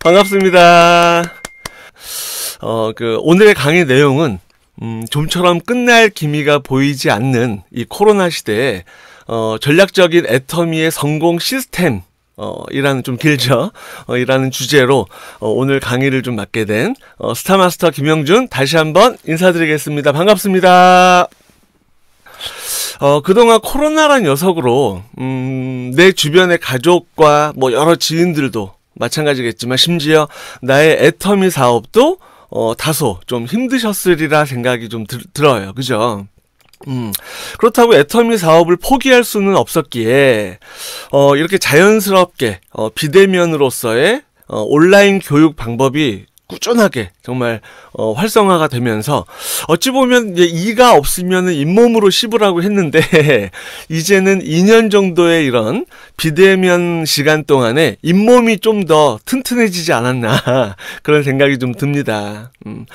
반갑습니다. 어, 그, 오늘의 강의 내용은, 음, 좀처럼 끝날 기미가 보이지 않는 이 코로나 시대에, 어, 전략적인 애터미의 성공 시스템, 어, 이라는 좀 길죠. 어, 이라는 주제로, 어, 오늘 강의를 좀 맡게 된, 어, 스타마스터 김영준 다시 한번 인사드리겠습니다. 반갑습니다. 어, 그동안 코로나란 녀석으로, 음, 내 주변의 가족과 뭐 여러 지인들도 마찬가지겠지만 심지어 나의 애터미 사업도 어, 다소 좀 힘드셨으리라 생각이 좀 들, 들어요. 그죠? 음, 그렇다고 애터미 사업을 포기할 수는 없었기에, 어, 이렇게 자연스럽게, 어, 비대면으로서의, 어, 온라인 교육 방법이 꾸준하게 정말 어, 활성화가 되면서 어찌 보면 이가 제이 없으면 잇몸으로 씹으라고 했는데 이제는 2년 정도의 이런 비대면 시간 동안에 잇몸이 좀 더 튼튼해지지 않았나 그런 생각이 좀 듭니다. 음,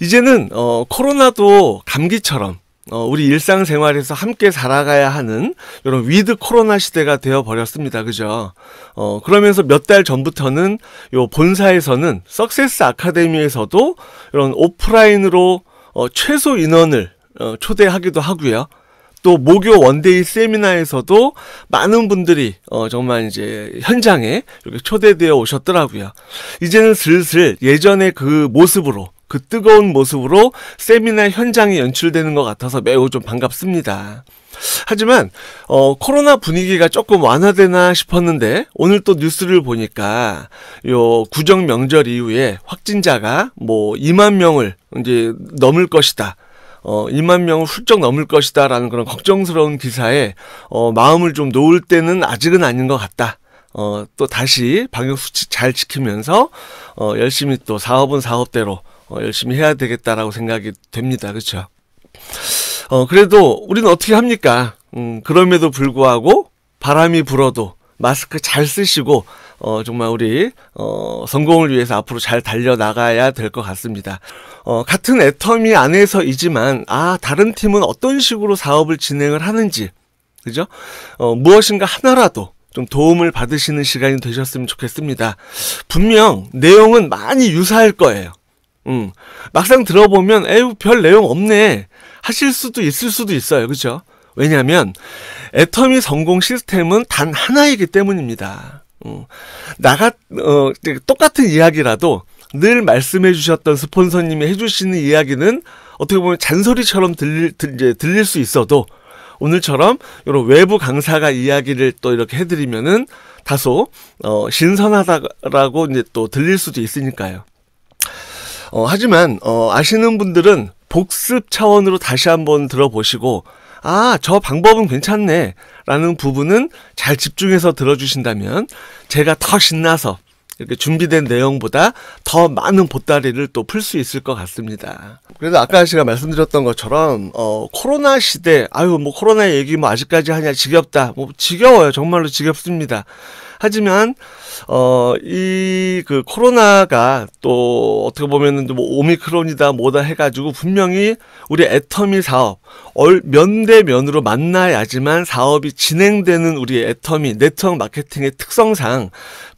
이제는 어, 코로나도 감기처럼 어, 우리 일상생활에서 함께 살아가야 하는 이런 위드 코로나 시대가 되어 버렸습니다. 그죠? 어, 그러면서 몇 달 전부터는 요 본사에서는 석세스 아카데미에서도 이런 오프라인으로 어, 최소 인원을 어, 초대하기도 하고요. 또 목요 원데이 세미나에서도 많은 분들이 어 정말 이제 현장에 이렇게 초대되어 오셨더라고요. 이제는 슬슬 예전의 그 모습으로 그 뜨거운 모습으로 세미나 현장이 연출되는 것 같아서 매우 좀 반갑습니다. 하지만 어, 코로나 분위기가 조금 완화되나 싶었는데 오늘 또 뉴스를 보니까 요 구정 명절 이후에 확진자가 뭐 2만 명을 이제 넘을 것이다. 어, 2만 명을 훌쩍 넘을 것이다. 라는 그런 걱정스러운 기사에, 어, 마음을 좀 놓을 때는 아직은 아닌 것 같다. 어, 또 다시 방역수칙 잘 지키면서, 어, 열심히 또 사업은 사업대로, 어, 열심히 해야 되겠다라고 생각이 됩니다. 그렇죠? 어, 그래도 우리는 어떻게 합니까? 음, 그럼에도 불구하고 바람이 불어도 마스크 잘 쓰시고 어, 정말 우리 어, 성공을 위해서 앞으로 잘 달려 나가야 될 것 같습니다. 어, 같은 애터미 안에서이지만 아 다른 팀은 어떤 식으로 사업을 진행을 하는지 그죠? 어, 무엇인가 하나라도 좀 도움을 받으시는 시간이 되셨으면 좋겠습니다. 분명 내용은 많이 유사할 거예요. 음, 막상 들어보면 에휴 별 내용 없네 하실 수도 있을 수도 있어요. 그죠 왜냐하면 애터미 성공 시스템은 단 하나이기 때문입니다. 음, 나가 어, 똑같은 이야기라도 늘 말씀해 주셨던 스폰서님이 해주시는 이야기는 어떻게 보면 잔소리처럼 들릴, 들, 들릴 수 있어도 오늘처럼 이런 외부 강사가 이야기를 또 이렇게 해드리면은 다소 어, 신선하다라고 이제 또 들릴 수도 있으니까요. 어, 하지만 어, 아시는 분들은 복습 차원으로 다시 한번 들어보시고 아, 저 방법은 괜찮네. 라는 부분은 잘 집중해서 들어주신다면 제가 더 신나서 이렇게 준비된 내용보다 더 많은 보따리를 또 풀 수 있을 것 같습니다. 그래서 아까 제가 말씀드렸던 것처럼, 어, 코로나 시대, 아유, 뭐 코로나 얘기 뭐 아직까지 하냐, 지겹다. 뭐 지겨워요. 정말로 지겹습니다. 하지만 어이그 코로나가 또 어떻게 보면은 뭐 오미크론이다 뭐다 해가지고 분명히 우리 애터미 사업 얼면 대 면으로 만나야지만 사업이 진행되는 우리 애터미 네트워크 마케팅의 특성상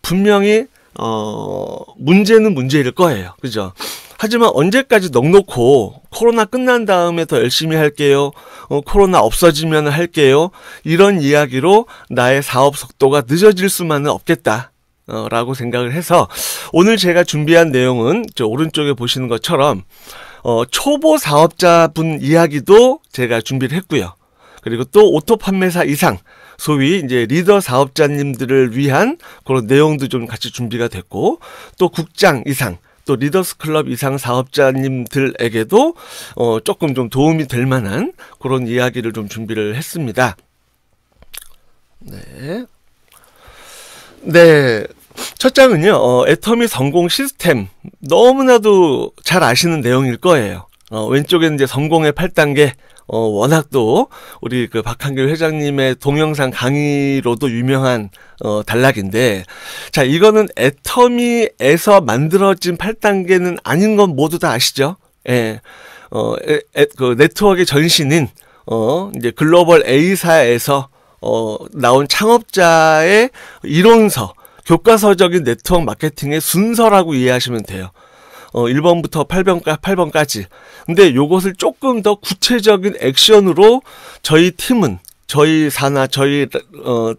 분명히 어 문제는 문제일 거예요. 그죠? 하지만 언제까지 넉넉고 코로나 끝난 다음에 더 열심히 할게요. 어, 코로나 없어지면 할게요. 이런 이야기로 나의 사업 속도가 늦어질 수만은 없겠다. 어, 라고 생각을 해서 오늘 제가 준비한 내용은 저 오른쪽에 보시는 것처럼 어, 초보 사업자분 이야기도 제가 준비를 했고요. 그리고 또 오토 판매사 이상 소위 이제 리더 사업자님들을 위한 그런 내용도 좀 같이 준비가 됐고 또 국장 이상 또 리더스 클럽 이상 사업자님들에게도 어, 조금 좀 도움이 될 만한 그런 이야기를 좀 준비를 했습니다. 네. 네. 첫 장은요, 어, 애터미 성공 시스템. 너무나도 잘 아시는 내용일 거예요. 어, 왼쪽에는 이제 성공의 8단계, 어, 워낙 또 우리 그 박한길 회장님의 동영상 강의로도 유명한 어, 단락인데 자 이거는 애터미에서 만들어진 8단계는 아닌 건 모두 다 아시죠? 예. 어, 에, 에, 그 네트워크의 전신인 어, 이제 글로벌 A사에서 어, 나온 창업자의 이론서 교과서적인 네트워크 마케팅의 순서라고 이해하시면 돼요. 어, 1번부터 8번까, 8번까지. 근데 요것을 조금 더 구체적인 액션으로 저희 팀은, 저희 사나 저희, 어,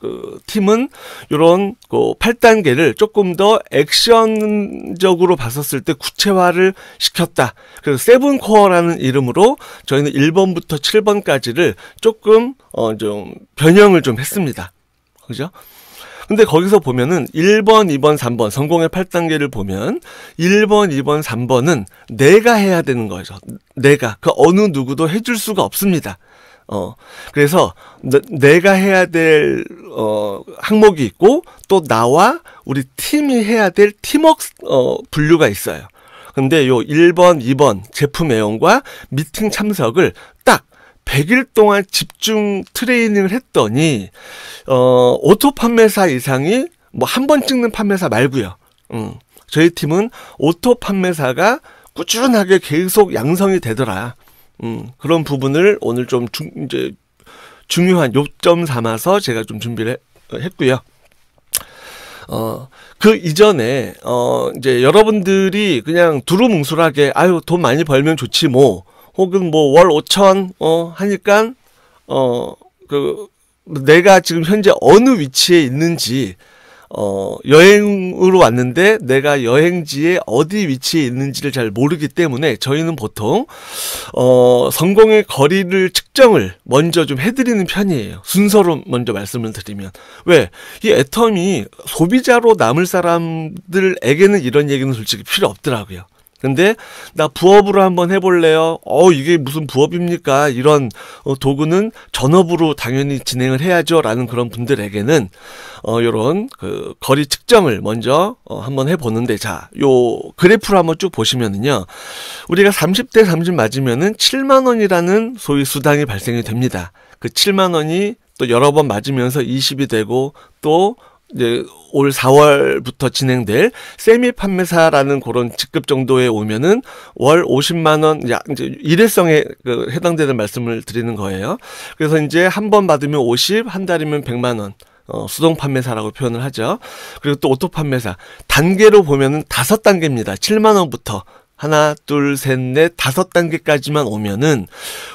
그 팀은 요런그 8단계를 조금 더 액션적으로 봤었을 때 구체화를 시켰다. 그래서 세븐 코어라는 이름으로 저희는 1번부터 7번까지를 조금 어좀 변형을 좀 했습니다. 그죠? 근데 거기서 보면은 1번, 2번, 3번 성공의 8단계를 보면 1번, 2번, 3번은 내가 해야 되는 거죠. 내가 그 어느 누구도 해줄 수가 없습니다. 어 그래서 내, 가 해야 될 어, 항목이 있고 또 나와 우리 팀이 해야 될 팀워크 어, 분류가 있어요. 근데 요 1번, 2번 제품 애용과 미팅 참석을 100일 동안 집중 트레이닝을 했더니 어 오토 판매사 이상이 뭐 한 번 찍는 판매사 말고요. 음. 저희 팀은 오토 판매사가 꾸준하게 계속 양성이 되더라. 음. 그런 부분을 오늘 좀 중, 이제 중요한 요점 삼아서 제가 좀 준비를 했고요. 어, 그 이전에, 어, 이제 여러분들이 그냥 두루뭉술하게, 아유, 돈 많이 벌면 좋지, 뭐, 혹은 뭐 월 5천 어 하니까 어그 내가 지금 현재 어느 위치에 있는지 어 여행으로 왔는데 내가 여행지에 어디 위치에 있는지를 잘 모르기 때문에 저희는 보통 어 성공의 거리를 측정을 먼저 좀 해드리는 편이에요 순서로 먼저 말씀을 드리면 왜 이 애텀이 소비자로 남을 사람들에게는 이런 얘기는 솔직히 필요 없더라고요 근데 나 부업으로 한번 해볼래요. 어 이게 무슨 부업입니까? 이런 어, 도구는 전업으로 당연히 진행을 해야죠라는 그런 분들에게는 어 요런 그 거리 측정을 먼저 어, 한번 해보는데 자 요 그래프를 한번 쭉 보시면은요 우리가 30대 30 맞으면은 7만 원이라는 소위 수당이 발생이 됩니다. 그 7만 원이 또 여러 번 맞으면서 20이 되고 또 이제 올 4월부터 진행될 세미 판매사라는 그런 직급 정도에 오면은 월 50만 원, 야, 이제 일회성에 그 해당되는 말씀을 드리는 거예요. 그래서 이제 한 번 받으면 50, 한 달이면 100만 원. 어, 수동 판매사라고 표현을 하죠. 그리고 또 오토 판매사. 단계로 보면은 다섯 단계입니다. 7만 원부터 하나, 둘, 셋, 넷, 다섯 단계까지만 오면은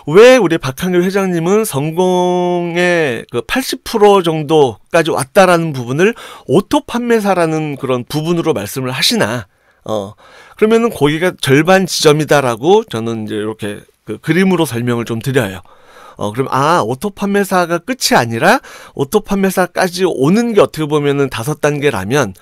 왜 우리 박한규 회장님은 성공의 그 80% 정도까지 왔다라는 부분을 오토 판매사라는 그런 부분으로 말씀을 하시나? 어 그러면은 거기가 절반 지점이다라고 저는 이제 이렇게 그 그림으로 설명을 좀 드려요. 어, 그럼 아 오토 판매사가 끝이 아니라 오토 판매사까지 오는 게 어떻게 보면은 다섯 단계라면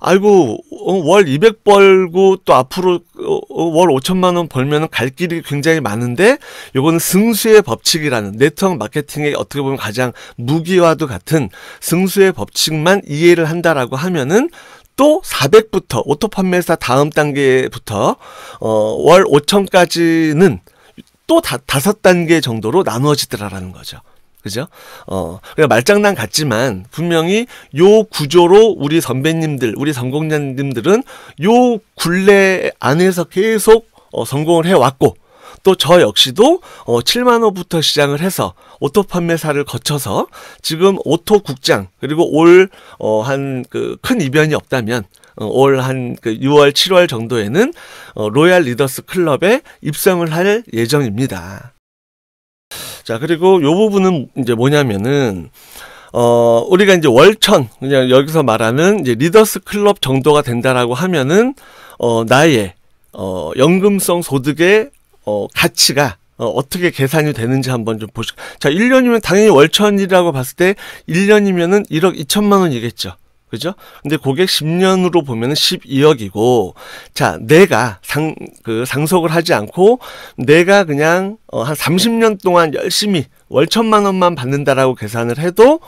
아이고 어, 월200 벌고 또 앞으로 어, 어, 월 5천만 원 벌면은 갈 길이 굉장히 많은데 요거는 승수의 법칙이라는 네트워크 마케팅의 어떻게 보면 가장 무기와도 같은 승수의 법칙만 이해를 한다라고 하면은 또 400부터 오토 판매사 다음 단계부터 어, 월 5천까지는 또 다, 다섯 단계 정도로 나누어지더라라는 거죠. 그죠? 어, 그러 그러니까 말장난 같지만 분명히 요 구조로 우리 선배님들, 우리 전공자님들은 요 굴레 안에서 계속 어, 성공을 해왔고 또 저 역시도 어, 7만 호부터 시작을 해서 오토 판매사를 거쳐서 지금 오토 국장 그리고 올 어, 한 그 큰 이변이 없다면 어, 올한 그 6월 7월 정도에는 어, 로얄 리더스 클럽에 입성을 할 예정입니다. 자 그리고 요 부분은 이제 뭐냐면은 어, 우리가 이제 월천, 그냥 여기서 말하는 이제 리더스 클럽 정도가 된다라고 하면은, 어, 나의, 어, 연금성 소득의, 어, 가치가, 어, 어떻게 계산이 되는지 한번 좀 보시고. 자, 1년이면 당연히 월천이라고 봤을 때, 1년이면은 1억 2천만 원이겠죠. 그죠? 근데 고객 10년으로 보면 12억이고, 자, 내가 상, 그 상속을 하지 않고, 내가 그냥, 어, 한 30년 동안 열심히 월 천만 원만 받는다라고 계산을 해도,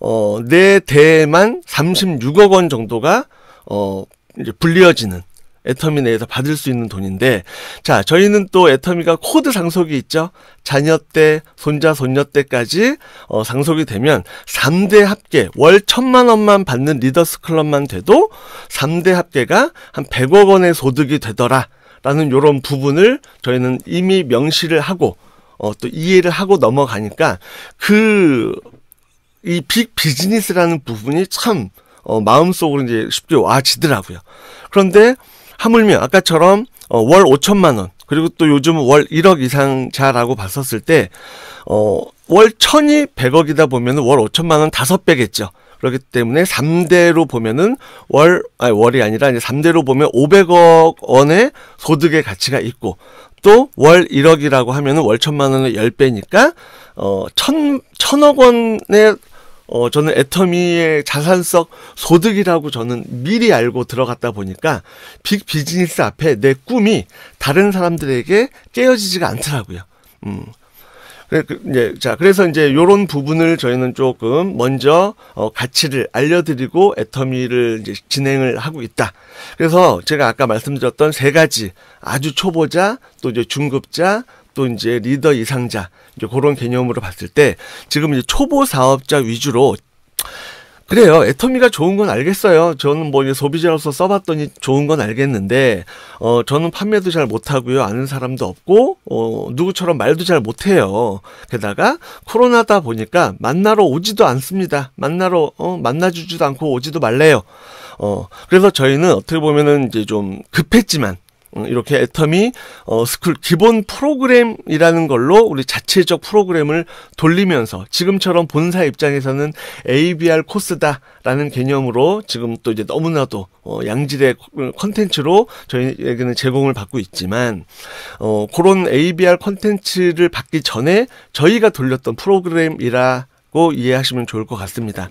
어, 내 대에만 36억 원 정도가, 어, 이제 불리어지는 애터미 내에서 받을 수 있는 돈인데 자 저희는 또 애터미가 코드 상속이 있죠 자녀 때 손자 손녀 때까지 어, 상속이 되면 3대 합계 월 천만 원만 받는 리더스 클럽만 돼도 3대 합계가 한 100억 원의 소득이 되더라 라는 요런 부분을 저희는 이미 명시를 하고 어, 또 이해를 하고 넘어가니까 그 이 빅 비즈니스라는 부분이 참 어, 마음속으로 이제 쉽게 와지더라고요. 그런데 하물며 아까처럼 어, 월 5천만 원 그리고 또 요즘 월 1억 이상 자라고 봤었을 때 어, 월 1천이 100억이다 보면 월 5천만 원 5배겠죠. 그렇기 때문에 3대로 보면은 월, 아니 월이 아니라 이제 3대로 보면 500억 원의 소득의 가치가 있고 또 월 1억이라고 하면은 월 1천만 원의 10배니까 어, 천, 천억 원의 어, 저는 애터미의 자산성 소득이라고 저는 미리 알고 들어갔다 보니까 빅 비즈니스 앞에 내 꿈이 다른 사람들에게 깨어지지가 않더라고요. 음. 그래, 그, 이제, 자, 그래서 이제 요런 부분을 저희는 조금 먼저, 어, 가치를 알려드리고 애터미를 이제 진행을 하고 있다. 그래서 제가 아까 말씀드렸던 세 가지 아주 초보자, 또 이제 중급자, 또 이제 리더 이상자 이제 그런 개념으로 봤을 때 지금 이제 초보 사업자 위주로 그래요. 애터미가 좋은 건 알겠어요. 저는 뭐 소비자로서 써봤더니 좋은 건 알겠는데, 어, 저는 판매도 잘 못하고요. 아는 사람도 없고, 어, 누구처럼 말도 잘 못해요. 게다가 코로나다 보니까 만나러 오지도 않습니다. 만나러, 어, 만나주지도 않고 오지도 말래요. 어, 그래서 저희는 어떻게 보면은 이제 좀 급했지만, 어, 이렇게 애텀이 어, 스쿨 기본 프로그램이라는 걸로 우리 자체적 프로그램을 돌리면서 지금처럼 본사 입장에서는 ABR 코스다라는 개념으로 지금 또 이제 너무나도 어, 양질의 컨텐츠로 저희에게는 제공을 받고 있지만 어, 그런 ABR 컨텐츠를 받기 전에 저희가 돌렸던 프로그램이라 고 이해하시면 좋을 것 같습니다.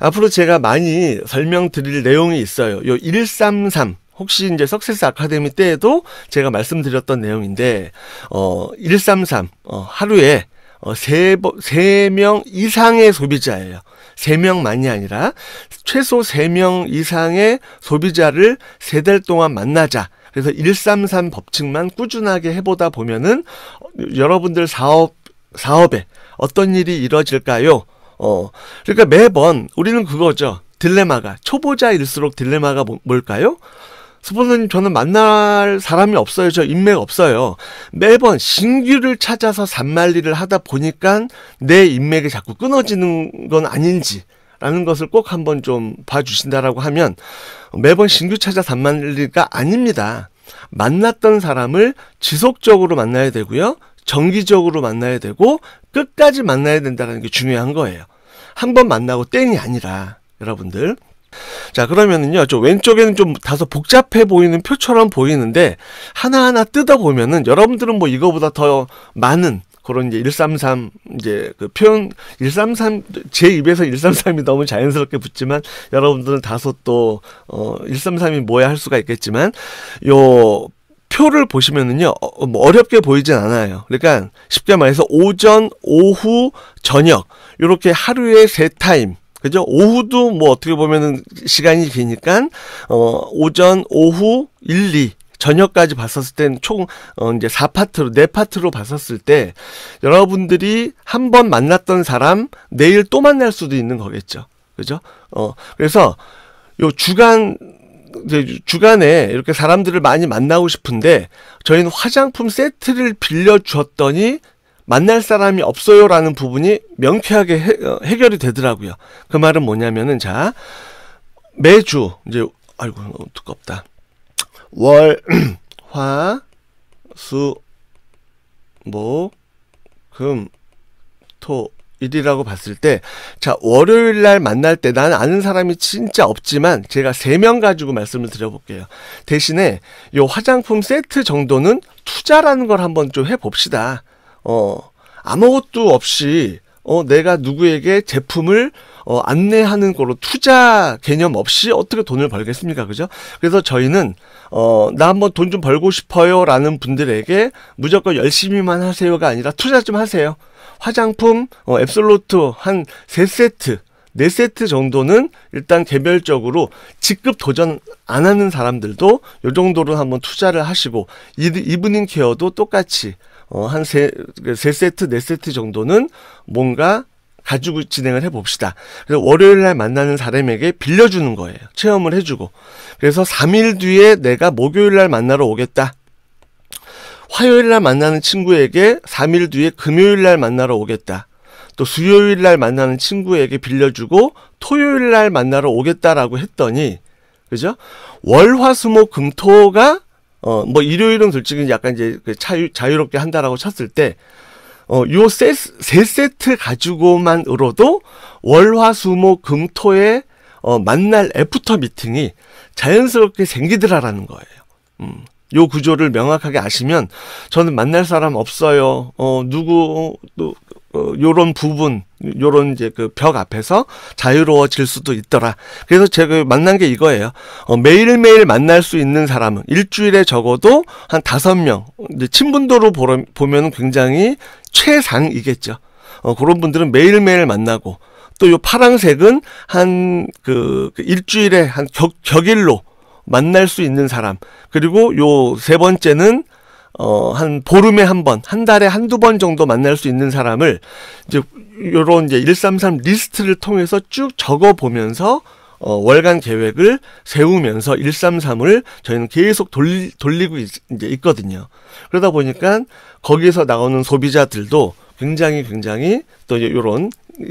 앞으로 제가 많이 설명드릴 내용이 있어요. 요 133, 혹시 이제 석세스 아카데미 때에도 제가 말씀드렸던 내용인데 어133 어, 하루에 어, 세, 세 명 이상의 소비자예요. 세 명만이 아니라 최소 세 명 이상의 소비자를 세 달 동안 만나자. 그래서 133 법칙만 꾸준하게 해보다 보면은 여러분들 사업, 사업에 어떤 일이 이뤄질까요? 어, 그러니까 매번 우리는 그거죠. 딜레마가 초보자일수록 딜레마가 뭐, 뭘까요? 스폰서님 저는 만날 사람이 없어요. 저 인맥 없어요. 매번 신규를 찾아서 산말리를 하다 보니까 내 인맥이 자꾸 끊어지는 건 아닌지 라는 것을 꼭 한번 좀 봐주신다라고 하면 매번 신규 찾아 산말리가 아닙니다. 만났던 사람을 지속적으로 만나야 되고요. 정기적으로 만나야 되고 끝까지 만나야 된다는 게 중요한 거예요. 한 번 만나고 땡이 아니라 여러분들 자 그러면은요 저 왼쪽에는 좀 다소 복잡해 보이는 표처럼 보이는데 하나하나 뜯어 보면은 여러분들은 뭐 이거보다 더 많은 그런 이제 133 이제 그 표현 133 제 입에서 133이 너무 자연스럽게 붙지만 여러분들은 다소 또 어 133이 뭐야 할 수가 있겠지만 요 표를 보시면은요 어, 어, 뭐 어렵게 보이진 않아요. 그러니까 쉽게 말해서 오전, 오후, 저녁 요렇게하루에세 타임 그죠? 오후도 뭐 어떻게 보면은 시간이 기니까 어 오전, 오후 1, 2 저녁까지 봤었을 땐 총 어, 이제 4파트로 4파트로 봤었을 때 여러분들이 한 번 만났던 사람 내일 또 만날 수도 있는 거겠죠. 그죠? 어 그래서 요 주간 주간에 이렇게 사람들을 많이 만나고 싶은데 저희는 화장품 세트를 빌려 주었더니 만날 사람이 없어요라는 부분이 명쾌하게 해, 어, 결이 되더라고요. 그 말은 뭐냐면은 자 매주 이제 아이고 너무 두껍다. 월, 화, 수, 목, 금, 토, 일이라고 봤을 때, 자, 월요일 날 만날 때, 나는 아는 사람이 진짜 없지만, 제가 세 명 가지고 말씀을 드려볼게요. 대신에, 요 화장품 세트 정도는 투자라는 걸 한번 좀 해봅시다. 어, 아무것도 없이 어, 내가 누구에게 제품을 어, 안내하는 거로 투자 개념 없이 어떻게 돈을 벌겠습니까? 그죠? 그래서 저희는 어, 나 한번 돈 좀 벌고 싶어요 라는 분들에게 무조건 열심히만 하세요가 아니라 투자 좀 하세요. 화장품, 어, 앱솔루트 한 세세트 네세트 정도는 일단 개별적으로 직급 도전 안 하는 사람들도 요 정도로 한번 투자를 하시고 이브닝 케어도 똑같이 어, 한 세, 그 세 세트, 네 세트 정도는 뭔가 가지고 진행을 해봅시다. 그래서 월요일 날 만나는 사람에게 빌려주는 거예요. 체험을 해주고. 그래서 3일 뒤에 내가 목요일 날 만나러 오겠다. 화요일 날 만나는 친구에게 3일 뒤에 금요일 날 만나러 오겠다. 또 수요일 날 만나는 친구에게 빌려주고 토요일 날 만나러 오겠다라고 했더니 그죠? 월, 화, 수, 목, 금, 토가 어, 뭐 일요일은 솔직히 약간 이제 그 자유, 자유롭게 한다라고 쳤을 때, 어, 요 세, 세 세트 가지고만으로도 월, 화, 수, 목, 금, 토에 어, 만날 애프터 미팅이 자연스럽게 생기더라라는 거예요. 음. 요 구조를 명확하게 아시면 저는 만날 사람 없어요. 어 누구 어, 또 어, 요런 부분, 요런 이제 그 벽 앞에서 자유로워질 수도 있더라. 그래서 제가 만난 게 이거예요. 어, 매일매일 만날 수 있는 사람은 일주일에 적어도 한 다섯 명. 친분도로 보면 굉장히 최상이겠죠. 어, 그런 분들은 매일매일 만나고, 또 요 파랑색은 한그 그 일주일에 한 격, 격일로 만날 수 있는 사람. 그리고 요 세 번째는 어, 한 보름에 한 번, 한 달에 한두 번 정도 만날 수 있는 사람을 이제 요런 이제 133 리스트를 통해서 쭉 적어 보면서 어, 월간 계획을 세우면서 133을 저희는 계속 돌리, 돌리고 있, 이제 있거든요. 그러다 보니까 거기에서 나오는 소비자들도 굉장히 굉장히 또 이런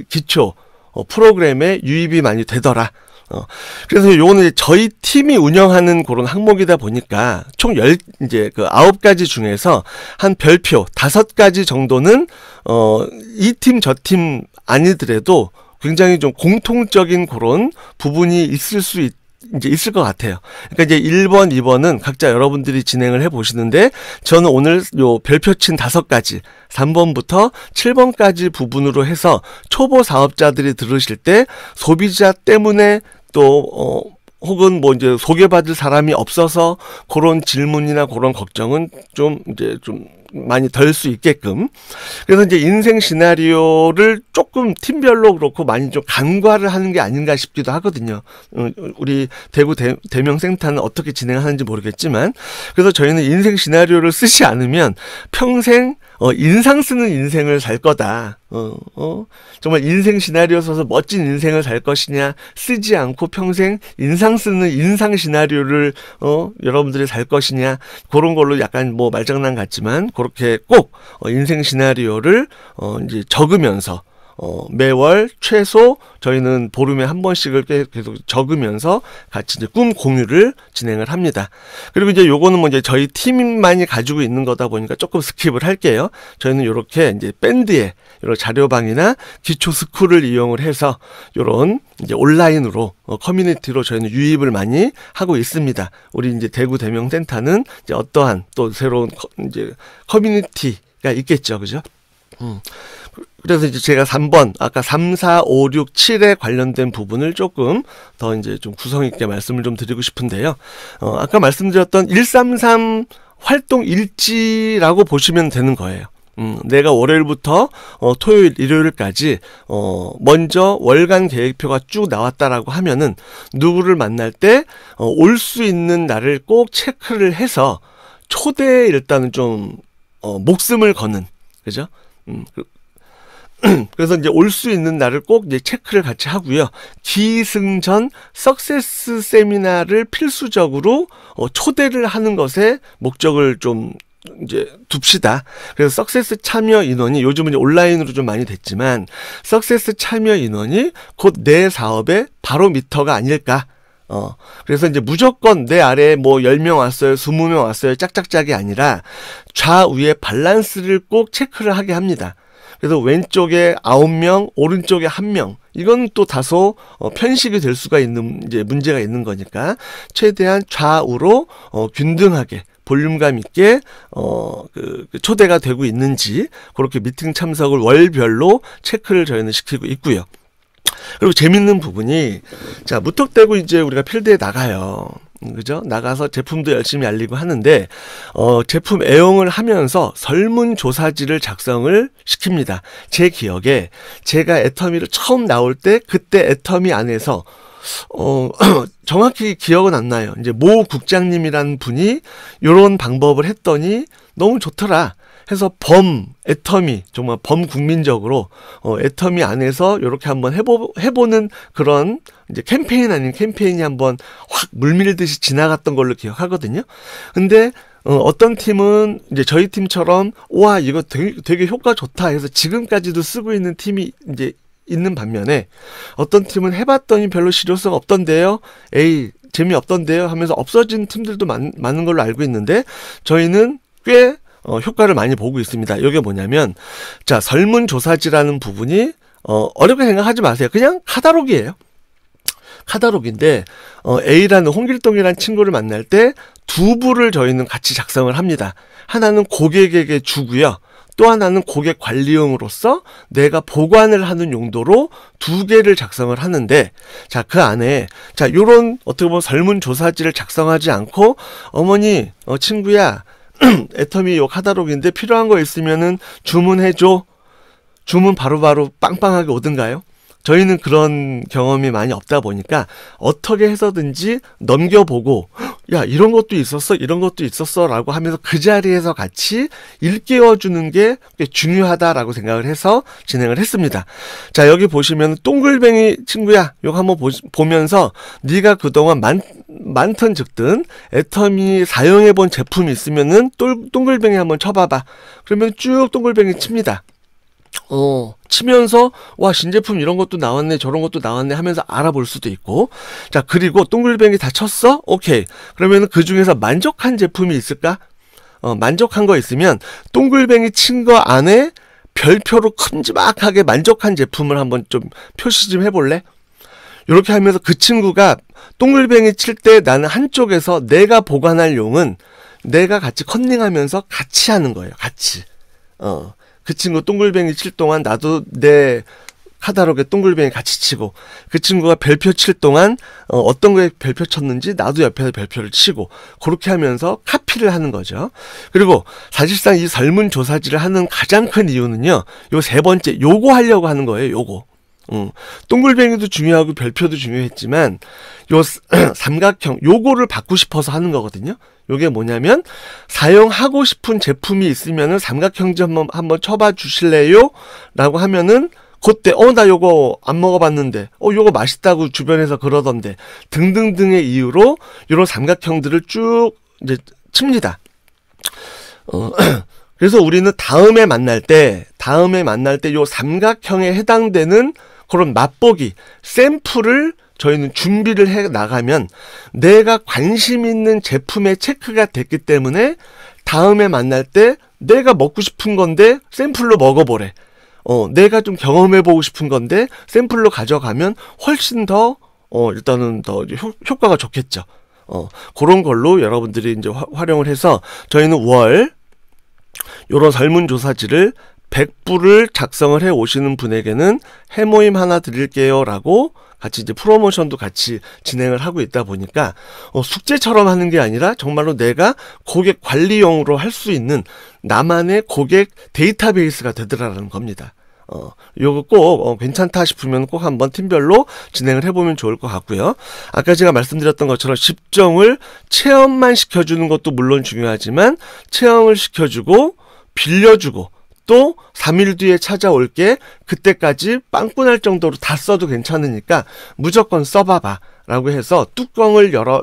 기초 어, 프로그램에 유입이 많이 되더라. 어, 그래서 요거는 이제 저희 팀이 운영하는 그런 항목이다 보니까 총 열 이제 그 아홉 가지 중에서 한 별표 다섯 가지 정도는 어, 이 팀 저 팀 아니더라도 굉장히 좀 공통적인 그런 부분이 있을 수 있, 이제 있을 것 같아요. 그러니까 이제 1번, 2번은 각자 여러분들이 진행을 해 보시는데 저는 오늘 요 별표 친 다섯 가지 3번부터 7번까지 부분으로 해서 초보 사업자들이 들으실 때 소비자 때문에 또 어, 혹은 뭐 이제 소개받을 사람이 없어서 그런 질문이나 그런 걱정은 좀 이제 좀 많이 덜 수 있게끔 그래서 이제 인생 시나리오를 조금 팀별로 그렇고 많이 좀 간과를 하는 게 아닌가 싶기도 하거든요. 어, 우리 대구 대, 대명센터는 어떻게 진행하는지 모르겠지만 그래서 저희는 인생 시나리오를 쓰지 않으면 평생 어, 인상 쓰는 인생을 살 거다. 어, 어, 정말 인생 시나리오 써서 멋진 인생을 살 것이냐, 쓰지 않고 평생 인상 쓰는 인상 시나리오를, 어, 여러분들이 살 것이냐, 그런 걸로 약간 뭐 말장난 같지만, 그렇게 꼭, 어, 인생 시나리오를, 어, 이제 적으면서, 어, 매월 최소 저희는 보름에 한 번씩을 계속 적으면서 같이 이제 꿈 공유를 진행을 합니다. 그리고 이제 요거는 뭐 이제 저희 팀만이 가지고 있는 거다 보니까 조금 스킵을 할게요. 저희는 요렇게 이제 밴드에 이런 자료방이나 기초 스쿨을 이용을 해서 요런 이제 온라인으로 어, 커뮤니티로 저희는 유입을 많이 하고 있습니다. 우리 이제 대구 대명 센터는 이제 어떠한 또 새로운 커, 이제 커뮤니티가 있겠죠, 그죠? 음. 그래서 이제 제가 3번 아까 3, 4, 5, 6, 7에 관련된 부분을 조금 더 이제 좀 구성 있게 말씀을 좀 드리고 싶은데요. 어, 아까 말씀드렸던 133 활동 일지라고 보시면 되는 거예요. 음, 내가 월요일부터 어, 토요일, 일요일까지 어, 먼저 월간 계획표가 쭉 나왔다라고 하면은 누구를 만날 때 올수 어, 있는 날을 꼭 체크를 해서 초대에 일단은 좀 어, 목숨을 거는 그죠? 음, 그, 그래서 이제 올 수 있는 날을 꼭 이제 체크를 같이 하고요. 기승전 석세스 세미나를 필수적으로 어, 초대를 하는 것에 목적을 좀 이제 둡시다. 그래서 석세스 참여 인원이 요즘은 온라인으로 좀 많이 됐지만 석세스 참여 인원이 곧 내 사업의 바로미터가 아닐까. 어, 그래서 이제 무조건 내 아래에 뭐 10명 왔어요, 20명 왔어요, 짝짝짝이 아니라 좌우의 밸런스를 꼭 체크를 하게 합니다. 그래서 왼쪽에 아홉 명 오른쪽에 한명 이건 또 다소 어, 편식이 될 수가 있는 이제 문제가 있는 거니까 최대한 좌우로 어, 균등하게 볼륨감 있게 어, 그, 그 초대가 되고 있는지 그렇게 미팅 참석을 월별로 체크를 저희는 시키고 있고요. 그리고 재밌는 부분이 자 무턱대고 이제 우리가 필드에 나가요. 그죠? 나가서 제품도 열심히 알리고 하는데 어, 제품 애용을 하면서 설문 조사지를 작성을 시킵니다. 제 기억에 제가 애터미를 처음 나올 때 그때 애터미 안에서 어, 정확히 기억은 안 나요. 이제 모 국장님이란 분이 요런 방법을 했더니 너무 좋더라. 해서 범 애터미 정말 범국민적으로 어, 애터미 안에서 이렇게 한번 해보 해보는 그런 이제 캠페인 아닌 캠페인이 한번 확 물밀듯이 지나갔던 걸로 기억하거든요. 근데 어, 어떤 팀은 이제 저희 팀처럼 와 이거 되게, 되게 효과 좋다 해서 지금까지도 쓰고 있는 팀이 이제 있는 반면에 어떤 팀은 해봤더니 별로 실효성 없던데요. 에이 재미없던데요 하면서 없어진 팀들도 많, 많은 걸로 알고 있는데 저희는 꽤 어, 효과를 많이 보고 있습니다. 이게 뭐냐면 자 설문조사지라는 부분이 어, 어렵게 생각하지 마세요. 그냥 카다록이에요. 카다록인데 어, A라는 홍길동이라는 친구를 만날 때 두 부를 저희는 같이 작성을 합니다. 하나는 고객에게 주고요. 또 하나는 고객 관리용으로서 내가 보관을 하는 용도로 두 개를 작성을 하는데 자그 안에 자 요런 어떻게 보면 설문조사지를 작성하지 않고 어머니 어 친구야 애터미 요카다로그인데 필요한 거 있으면은 주문해줘. 주문 바로바로 바로 빵빵하게 오든가요? 저희는 그런 경험이 많이 없다 보니까 어떻게 해서든지 넘겨보고 야 이런 것도 있었어 이런 것도 있었어라고 하면서 그 자리에서 같이 일깨워 주는 게 중요하다라고 생각을 해서 진행을 했습니다. 자 여기 보시면 동글뱅이 친구야 요거 한번 보, 보 면서 네가 그동안 많, 많던 즉든 애텀이 사용해본 제품이 있으면은 똘, 동글뱅이 한번 쳐봐봐. 그러면 쭉 동글뱅이 칩니다. 어, 치면서 와 신제품 이런 것도 나왔네 저런 것도 나왔네 하면서 알아볼 수도 있고 자 그리고 동글뱅이 다 쳤어 오케이 그러면 그 중에서 만족한 제품이 있을까 어, 만족한 거 있으면 동글뱅이 친 거 안에 별표로 큼지막하게 만족한 제품을 한번 좀 표시 좀 해볼래 이렇게 하면서 그 친구가 동글뱅이 칠 때 나는 한쪽에서 내가 보관할 용은 내가 같이 컨닝하면서 같이 하는 거예요 같이 어그 친구 동글뱅이 칠 동안 나도 내 카다로그에 동글뱅이 같이 치고 그 친구가 별표 칠 동안 어, 어떤 거에 별표 쳤는지 나도 옆에서 별표를 치고 그렇게 하면서 카피를 하는 거죠. 그리고 사실상 이 설문조사지를 하는 가장 큰 이유는요. 요 세 번째 요거 하려고 하는 거예요. 요거. 음. 동글뱅이도 중요하고 별표도 중요했지만 요 삼각형 요거를 받고 싶어서 하는 거거든요. 요게 뭐냐면 사용하고 싶은 제품이 있으면은 삼각형지 한번 한번 쳐봐 주실래요? 라고 하면은 그때 어 나 요거 안 먹어봤는데 어 요거 맛있다고 주변에서 그러던데 등등등의 이유로 요런 삼각형들을 쭉 이제 칩니다. 어, 그래서 우리는 다음에 만날 때 다음에 만날 때 요 삼각형에 해당되는 그런 맛보기 샘플을 저희는 준비를 해 나가면 내가 관심 있는 제품의 체크가 됐기 때문에 다음에 만날 때 내가 먹고 싶은 건데 샘플로 먹어보래. 어, 내가 좀 경험해보고 싶은 건데 샘플로 가져가면 훨씬 더 어, 일단은 더 효, 효과가 좋겠죠. 어, 그런 걸로 여러분들이 이제 화, 활용을 해서 저희는 월 요런 설문조사지를 100부를 작성을 해 오시는 분에게는 해모임 하나 드릴게요 라고 같이 이제 프로모션도 같이 진행을 하고 있다 보니까 어, 숙제처럼 하는 게 아니라 정말로 내가 고객 관리용으로 할 수 있는 나만의 고객 데이터베이스가 되더라는 라 겁니다. 어, 요거 꼭 어, 괜찮다 싶으면 꼭 한번 팀별로 진행을 해보면 좋을 것 같고요. 아까 제가 말씀드렸던 것처럼 십정을 체험만 시켜주는 것도 물론 중요하지만 체험을 시켜주고 빌려주고 또 3일 뒤에 찾아올게 그때까지 빵꾸날 정도로 다 써도 괜찮으니까 무조건 써봐봐 라고 해서 뚜껑을 열어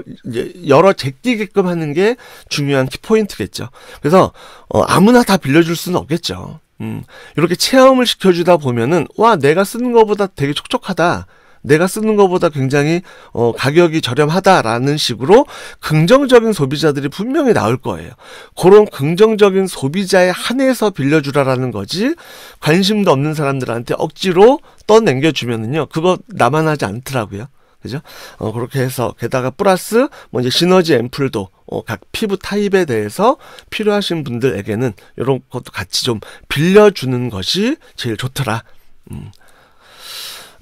열어 제끼게끔 하는 게 중요한 키포인트겠죠 그래서 어, 아무나 다 빌려줄 수는 없겠죠 음, 이렇게 체험을 시켜주다 보면은 와 내가 쓰는 것보다 되게 촉촉하다 내가 쓰는 것보다 굉장히 어, 가격이 저렴하다라는 식으로 긍정적인 소비자들이 분명히 나올 거예요. 그런 긍정적인 소비자에 한해서 빌려주라라는 거지 관심도 없는 사람들한테 억지로 떠넘겨주면은요 그거 나만 하지 않더라고요. 그죠? 어, 그렇게 해서 게다가 플러스 뭐 이제 시너지 앰플도 어, 각 피부 타입에 대해서 필요하신 분들에게는 이런 것도 같이 좀 빌려주는 것이 제일 좋더라. 음.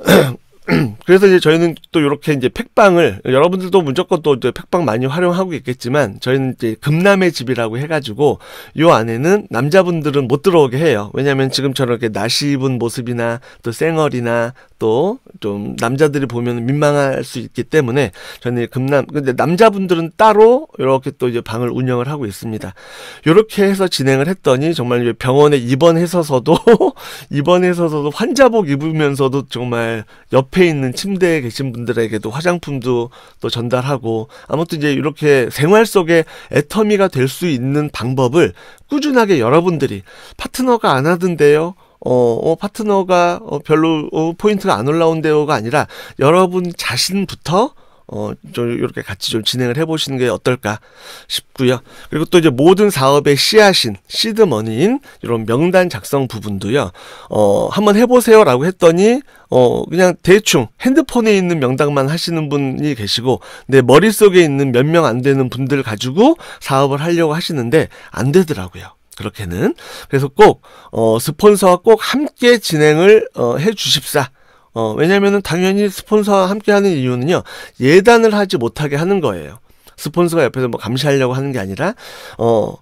그래서 이제 저희는 또 이렇게 이제 팩방을 여러분들도 무조건 또 팩방 많이 활용하고 있겠지만 저희는 이제 금남의 집이라고 해가지고 요 안에는 남자분들은 못 들어오게 해요. 왜냐하면 지금처럼 이렇게 나시 입은 모습이나 또 쌩얼이나 또좀 남자들이 보면 민망할 수 있기 때문에 저는 금남 근데 남자분들은 따로 이렇게 또 이제 방을 운영을 하고 있습니다. 이렇게 해서 진행을 했더니 정말 병원에 입원해서서도 입원해서서도 환자복 입으면서도 정말 옆에 있는 침대에 계신 분들에게도 화장품도 또 전달하고 아무튼 이제 이렇게 생활 속에 애터미가 될 수 있는 방법을 꾸준하게 여러분들이 파트너가 안 하던데요. 어, 어 파트너가 어, 별로 어, 포인트가 안 올라온대요가 아니라 여러분 자신부터 어, 좀 이렇게 같이 좀 진행을 해보시는 게 어떨까 싶고요. 그리고 또 이제 모든 사업의 씨앗인 시드머니인 이런 명단 작성 부분도요. 어, 한번 해보세요라고 했더니 어, 그냥 대충 핸드폰에 있는 명단만 하시는 분이 계시고 내 머릿속에 있는 몇 명 안 되는 분들 가지고 사업을 하려고 하시는데 안 되더라고요. 그렇게는. 그래서 꼭, 어, 스폰서와 꼭 함께 진행을, 어, 해 주십사. 어, 왜냐면은 당연히 스폰서와 함께 하는 이유는요, 예단을 하지 못하게 하는 거예요. 스폰서가 옆에서 뭐 감시하려고 하는 게 아니라, 어,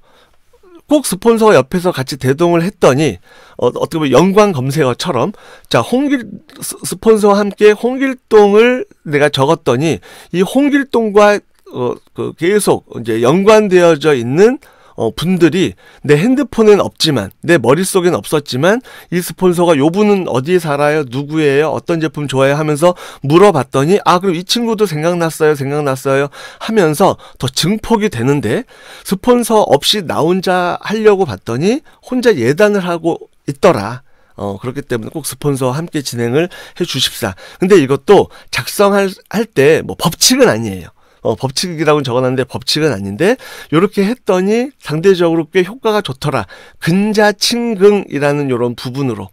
꼭 스폰서가 옆에서 같이 대동을 했더니 어, 떻게 보면 영광 검색어처럼 자 홍길 스폰서와 함께 홍길동을 내가 적었더니 이 홍길동과 어, 그 계속 이제 연관되어져 있는 어, 분들이 내 핸드폰엔 없지만 내 머릿속엔 없었지만 이 스폰서가 요 분은 어디에 살아요? 누구예요? 어떤 제품 좋아해요? 하면서 물어봤더니 아 그럼 이 친구도 생각났어요. 생각났어요. 하면서 더 증폭이 되는데 스폰서 없이 나 혼자 하려고 봤더니 혼자 예단을 하고 있더라. 어, 그렇기 때문에 꼭 스폰서와 함께 진행을 해 주십사. 근데 이것도 작성할 때 뭐 법칙은 아니에요. 어, 법칙이라고 적어놨는데 법칙은 아닌데 이렇게 했더니 상대적으로 꽤 효과가 좋더라. 근자 친근이라는 이런 부분으로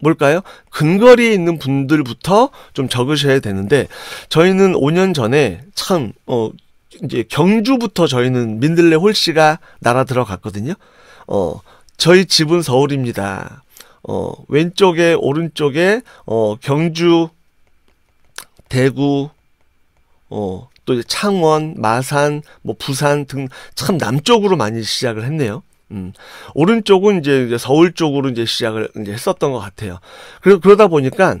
뭘까요? 근거리에 있는 분들부터 좀 적으셔야 되는데 저희는 5년 전에 참 어, 이제 경주부터 저희는 민들레 홀씨가 날아 들어갔거든요. 어, 저희 집은 서울입니다. 어, 왼쪽에 오른쪽에 어, 경주, 대구, 어, 또 이제 창원, 마산, 뭐 부산 등 참 남쪽으로 많이 시작을 했네요. 음, 오른쪽은 이제 서울 쪽으로 이제 시작을 이제 했었던 것 같아요. 그리고 그러다 보니까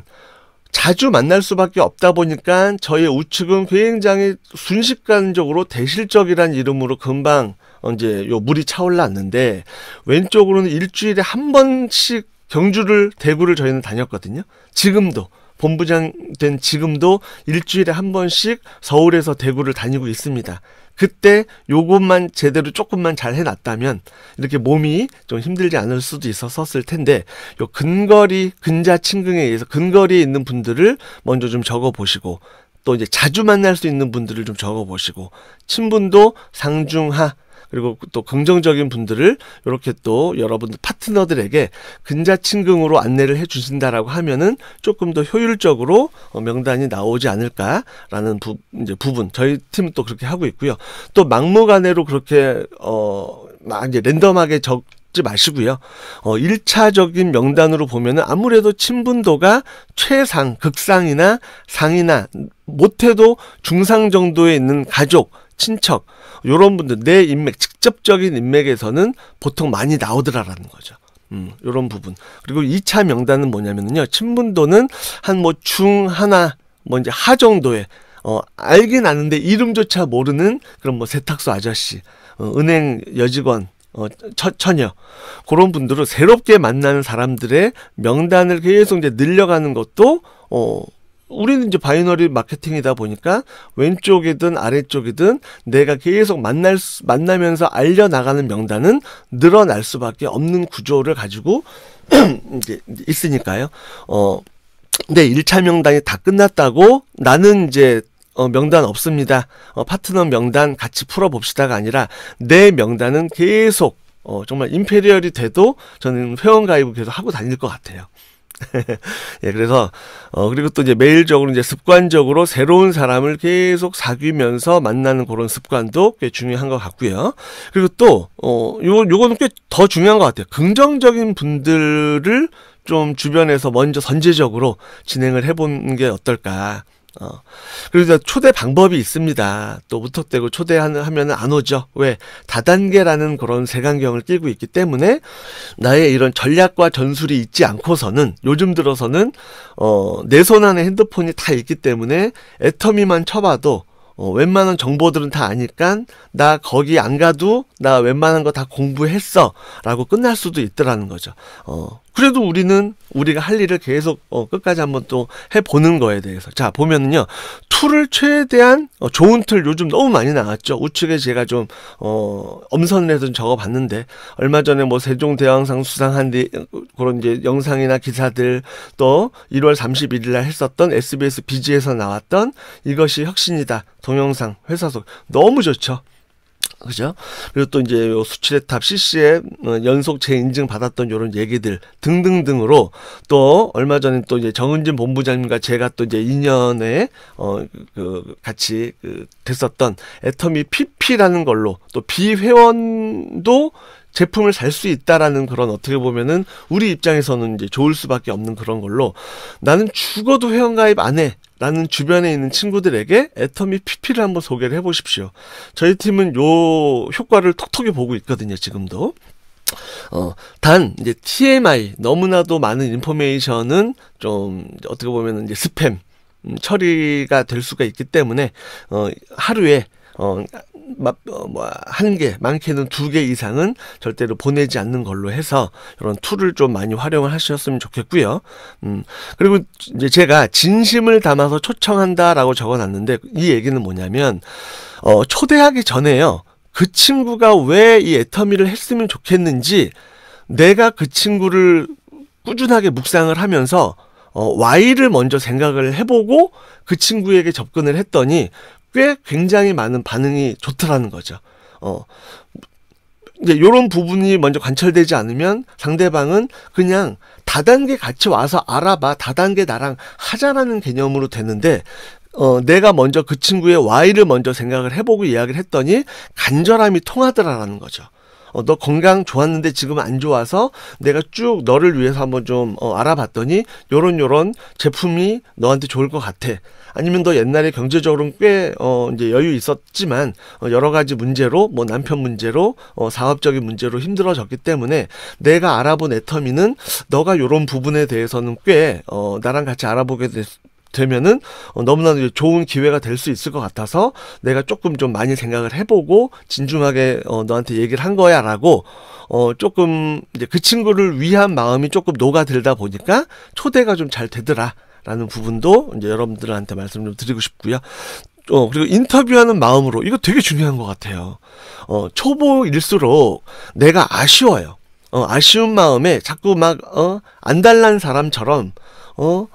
자주 만날 수밖에 없다 보니까 저의 우측은 굉장히 순식간적으로 대실적이란 이름으로 금방 이제 요 물이 차올랐는데 왼쪽으로는 일주일에 한 번씩 경주를 대구를 저희는 다녔거든요. 지금도 본부장 된 지금도 일주일에 한 번씩 서울에서 대구를 다니고 있습니다. 그때 요것만 제대로 조금만 잘 해놨다면 이렇게 몸이 좀 힘들지 않을 수도 있었을 텐데 요 근거리 근자 친근에 의해서 근거리에 있는 분들을 먼저 좀 적어 보시고 또 이제 자주 만날 수 있는 분들을 좀 적어 보시고 친분도 상중하 그리고 또 긍정적인 분들을 이렇게 또 여러분들 파트너들에게 근자친금으로 안내를 해주신다라고 하면은 조금 더 효율적으로 어, 명단이 나오지 않을까라는 부, 이제 부분 저희 팀은 또 그렇게 하고 있고요. 또 막무가내로 그렇게 어 이제 랜덤하게 적지 마시고요. 어 1차적인 명단으로 보면은 아무래도 친분도가 최상, 극상이나 상이나 못해도 중상 정도에 있는 가족 친척 요런 분들 내 인맥 직접적인 인맥에서는 보통 많이 나오더라라는 거죠. 음, 요런 부분. 그리고 2차 명단은 뭐냐면요. 친분도는 한 뭐 중 하나 뭐 이제 하 정도의 어, 알긴 아는데 이름조차 모르는 그런 뭐 세탁소 아저씨, 어, 은행 여직원, 어, 처, 처녀 그런 분들을 새롭게 만나는 사람들의 명단을 계속 이제 늘려가는 것도 어, 우리는 이제 바이너리 마케팅이다 보니까 왼쪽이든 아래쪽이든 내가 계속 만날 수, 만나면서 알려 나가는 명단은 늘어날 수밖에 없는 구조를 가지고 이제 있으니까요. 어 근데 1차 명단이 다 끝났다고 나는 이제 어, 명단 없습니다. 어, 파트너 명단 같이 풀어봅시다가 아니라 내 명단은 계속 어, 정말 임페리얼이 돼도 저는 회원 가입을 계속 하고 다닐 것 같아요. 예, 그래서 어 그리고 또 이제 매일적으로 이제 습관적으로 새로운 사람을 계속 사귀면서 만나는 그런 습관도 꽤 중요한 것 같고요. 그리고 또어 요 요거는 꽤 더 중요한 것 같아요. 긍정적인 분들을 좀 주변에서 먼저 선제적으로 진행을 해보는 게 어떨까. 어. 그래서 초대 방법이 있습니다. 또 무턱대고 초대하면 안 오죠. 왜? 다단계라는 그런 세간경을 끼고 있기 때문에 나의 이런 전략과 전술이 있지 않고서는 요즘 들어서는 어, 내 손 안에 핸드폰이 다 있기 때문에 애터미만 쳐봐도 어, 웬만한 정보들은 다 아니까 나 거기 안 가도 나 웬만한 거 다 공부했어 라고 끝날 수도 있더라는 거죠. 어, 그래도 우리는 우리가 할 일을 계속 어, 끝까지 한번 또 해보는 거에 대해서 자 보면은요 툴을 최대한 어, 좋은 툴 요즘 너무 많이 나왔죠 우측에 제가 좀 어, 엄선을 해서 적어봤는데 얼마 전에 뭐 세종대왕상 수상한 뒤 어, 그런 이제 영상이나 기사들 또 1월 31일 날 했었던 SBS 비지에서 나왔던 이것이 혁신이다 동영상 회사 속 너무 좋죠 그죠? 그리고 또 이제 요수출의탑 CCM 어, 연속 재인증 받았던 요런 얘기들 등등등으로 또 얼마 전에 또 이제 정은진 본부장님과 제가 또 이제 2년에 어 그 같이 그 됐었던 애터미 PP라는 걸로 또 비회원도 제품을 살 수 있다라는 그런 어떻게 보면은 우리 입장에서는 이제 좋을 수밖에 없는 그런 걸로 나는 죽어도 회원가입 안 해. 라는 주변에 있는 친구들에게 애터미 PP를 한번 소개를 해보십시오. 저희 팀은 요 효과를 톡톡히 보고 있거든요, 지금도. 어, 단, 이제 TMI, 너무나도 많은 인포메이션은 좀 어떻게 보면 이제 스팸, 음, 처리가 될 수가 있기 때문에, 어, 하루에 어, 어, 뭐, 한 개, 많게는 두 개 이상은 절대로 보내지 않는 걸로 해서 이런 툴을 좀 많이 활용을 하셨으면 좋겠고요. 음, 그리고 이제 제가 진심을 담아서 초청한다라고 적어놨는데 이 얘기는 뭐냐면 어, 초대하기 전에요. 그 친구가 왜 이 애터미를 했으면 좋겠는지 내가 그 친구를 꾸준하게 묵상을 하면서 어, Y를 먼저 생각을 해보고 그 친구에게 접근을 했더니 꽤 굉장히 많은 반응이 좋더라는 거죠. 어. 이제 요런 부분이 먼저 관철되지 않으면 상대방은 그냥 다단계 같이 와서 알아봐. 다단계 나랑 하자라는 개념으로 되는데 어, 내가 먼저 그 친구의 Y를 먼저 생각을 해보고 이야기를 했더니 간절함이 통하더라라는 거죠. 어, 너 건강 좋았는데 지금 안 좋아서 내가 쭉 너를 위해서 한번 좀 어, 알아봤더니 요런 요런 제품이 너한테 좋을 것 같아. 아니면 너 옛날에 경제적으로는 꽤 어, 이제 여유 있었지만 어, 여러 가지 문제로 뭐 남편 문제로 어, 사업적인 문제로 힘들어졌기 때문에 내가 알아본 애터미는 너가 요런 부분에 대해서는 꽤 어, 나랑 같이 알아보게 됐 되면은 너무나 좋은 기회가 될 수 있을 것 같아서 내가 조금 좀 많이 생각을 해보고 진중하게 어, 너한테 얘기를 한 거야라고 어, 조금 이제 그 친구를 위한 마음이 조금 녹아들다 보니까 초대가 좀 잘 되더라. 라는 부분도 이제 여러분들한테 말씀 좀 드리고 싶고요. 어, 그리고 인터뷰하는 마음으로 이거 되게 중요한 것 같아요. 어, 초보일수록 내가 아쉬워요. 어, 아쉬운 마음에 자꾸 막, 어, 안달난 사람처럼, 어,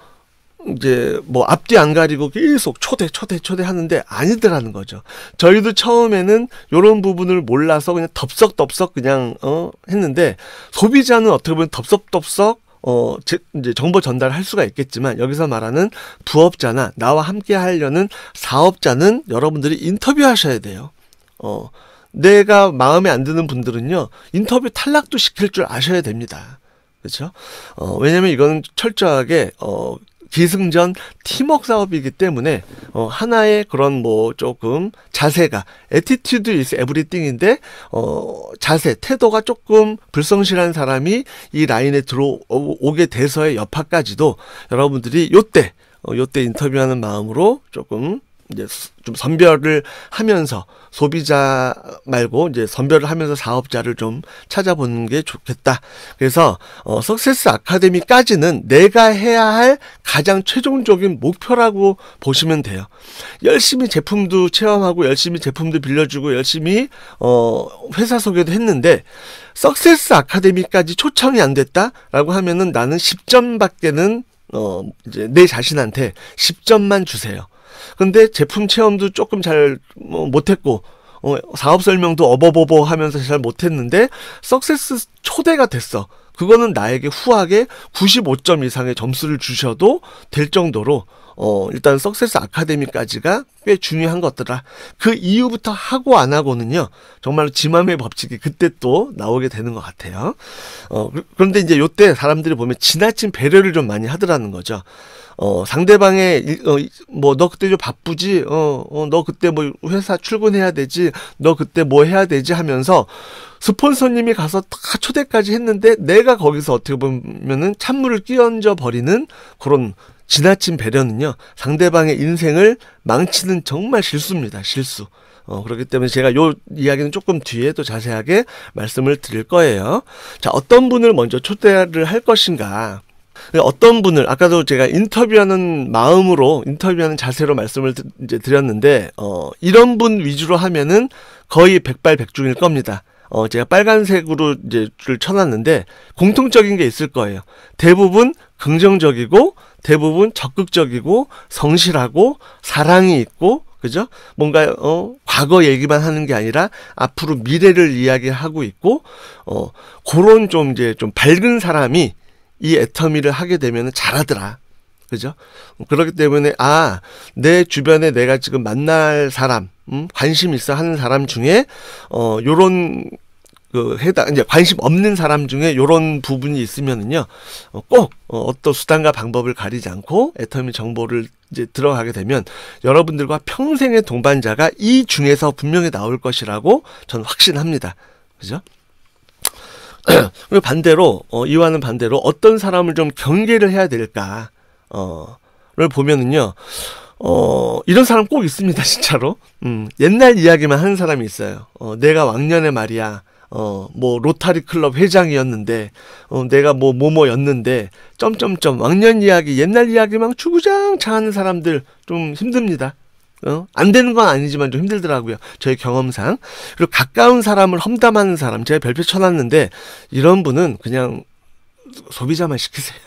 이제 뭐 앞뒤 안 가리고 계속 초대 초대 초대 하는데 아니더라는 거죠. 저희도 처음에는 요런 부분을 몰라서 그냥 덥석덥석 그냥 어 했는데 소비자는 어떻게 보면 덥석덥석 어, 제, 이제 정보 전달할 수가 있겠지만 여기서 말하는 부업자나 나와 함께 하려는 사업자는 여러분들이 인터뷰하셔야 돼요. 어, 내가 마음에 안 드는 분들은요 인터뷰 탈락도 시킬 줄 아셔야 됩니다. 그렇죠? 어, 왜냐면 이거는 철저하게 어, 기승전 팀웍 사업이기 때문에 어, 하나의 그런 뭐 조금 자세가 에티튜드 is 에브리띵인데 어, 자세 태도가 조금 불성실한 사람이 이 라인에 들어오게 돼서의 여파까지도 여러분들이 요때 어, 요때 인터뷰하는 마음으로 조금 이제 좀 선별을 하면서 소비자 말고 이제 선별을 하면서 사업자를 좀 찾아보는 게 좋겠다. 그래서 어 석세스 아카데미까지는 내가 해야 할 가장 최종적인 목표라고 보시면 돼요. 열심히 제품도 체험하고 열심히 제품도 빌려주고 열심히 어 회사 소개도 했는데 석세스 아카데미까지 초청이 안 됐다라고 하면은 나는 10점밖에는 어, 이제 내 자신한테 10점만 주세요. 근데 제품 체험도 조금 잘뭐 못했고 어, 사업 설명도 어버버버 하면서 잘 못했는데 석세스 초대가 됐어. 그거는 나에게 후하게 95점 이상의 점수를 주셔도 될 정도로 어, 일단 석세스 아카데미까지가 꽤 중요한 것더라. 그 이후부터 하고 안 하고는요, 정말 지맘의 법칙이 그때 또 나오게 되는 것 같아요. 어, 그, 그런데 이제 요때 사람들이 보면 지나친 배려를 좀 많이 하더라는 거죠. 어, 상대방의, 어, 뭐, 너 그때 좀 바쁘지? 어, 어, 너 그때 뭐, 회사 출근해야 되지? 너 그때 뭐 해야 되지? 하면서 스폰서님이 가서 다 초대까지 했는데 내가 거기서 어떻게 보면은 찬물을 끼얹어 버리는 그런 지나친 배려는요, 상대방의 인생을 망치는 정말 실수입니다. 실수. 어, 그렇기 때문에 제가 요 이야기는 조금 뒤에 또 자세하게 말씀을 드릴 거예요. 자, 어떤 분을 먼저 초대를 할 것인가. 어떤 분을 아까도 제가 인터뷰하는 마음으로 인터뷰하는 자세로 말씀을 이제 드렸는데 어, 이런 분 위주로 하면은 거의 백발백중일 겁니다. 어, 제가 빨간색으로 이제 줄 쳐놨는데 공통적인 게 있을 거예요. 대부분 긍정적이고 대부분 적극적이고 성실하고 사랑이 있고 그죠? 뭔가 어 과거 얘기만 하는 게 아니라 앞으로 미래를 이야기하고 있고 어 그런 좀 이제 좀 밝은 사람이 이 애터미를 하게 되면 잘하더라. 그죠? 그렇기 때문에 아 내 주변에 내가 지금 만날 사람 음? 관심 있어 하는 사람 중에 어 요런 그 해당 이제 관심 없는 사람 중에 요런 부분이 있으면은요 어, 꼭 어, 어떤 수단과 방법을 가리지 않고 애터미 정보를 이제 들어가게 되면 여러분들과 평생의 동반자가 이 중에서 분명히 나올 것이라고 저는 확신합니다. 그죠? 그리고 반대로 어, 이와는 반대로 어떤 사람을 좀 경계를 해야 될까 어를 보면은요 어 이런 사람 꼭 있습니다 진짜로 음 옛날 이야기만 하는 사람이 있어요 어 내가 왕년에 말이야 어뭐 로타리 클럽 회장이었는데 어 내가 뭐 뭐뭐였는데 점점점 왕년 이야기 옛날 이야기만 주구장창 하는 사람들 좀 힘듭니다 어? 안 되는 건 아니지만 좀 힘들더라고요. 저의 경험상. 그리고 가까운 사람을 험담하는 사람, 제가 별표 쳐놨는데, 이런 분은 그냥 소비자만 시키세요.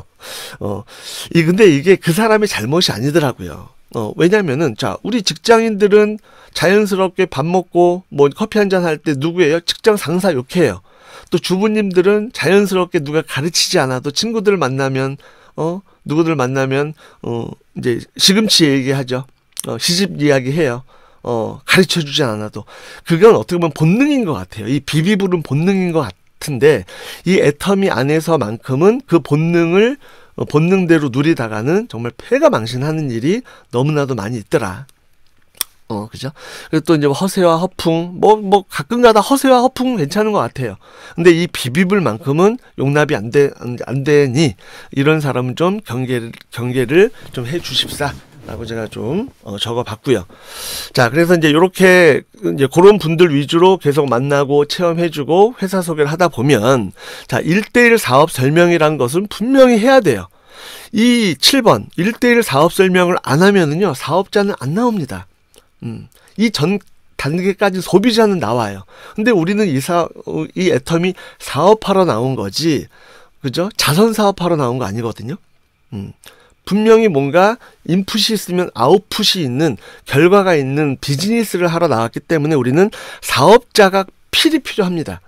어, 이, 근데 이게 그 사람의 잘못이 아니더라고요. 어, 왜냐면은, 자, 우리 직장인들은 자연스럽게 밥 먹고, 뭐, 커피 한 잔 할 때 누구예요? 직장 상사 욕해요. 또 주부님들은 자연스럽게 누가 가르치지 않아도 친구들 만나면, 어, 누구들 만나면, 어, 이제 시금치 얘기하죠. 어, 시집 이야기해요. 어, 가르쳐 주지 않아도. 그건 어떻게 보면 본능인 것 같아요. 이 비비불은 본능인 것 같은데, 이 애터미 안에서만큼은 그 본능을 어, 본능대로 누리다가는 정말 폐가 망신하는 일이 너무나도 많이 있더라. 어, 그죠? 그리고 또 이제 뭐 허세와 허풍, 뭐, 뭐, 가끔가다 허세와 허풍 괜찮은 것 같아요. 근데 이 비비블만큼은 용납이 안 되, 안 되니, 이런 사람은 좀 경계, 경계를 좀 해 주십사. 라고 제가 좀 어, 적어봤고요. 자, 그래서 이제 이렇게 이제 그런 분들 위주로 계속 만나고 체험해주고 회사 소개를 하다 보면 자, 일대일 사업 설명이란 것은 분명히 해야 돼요. 이 7번 일대일 사업 설명을 안 하면은요 사업자는 안 나옵니다. 음, 이 전 단계까지 소비자는 나와요. 근데 우리는 이 사, 어, 이 애텀이 사업하러 나온 거지, 그죠? 자선 사업하러 나온 거 아니거든요. 음. 분명히 뭔가 인풋이 있으면 아웃풋이 있는 결과가 있는 비즈니스를 하러 나왔기 때문에 우리는 사업자가 필이 필요합니다.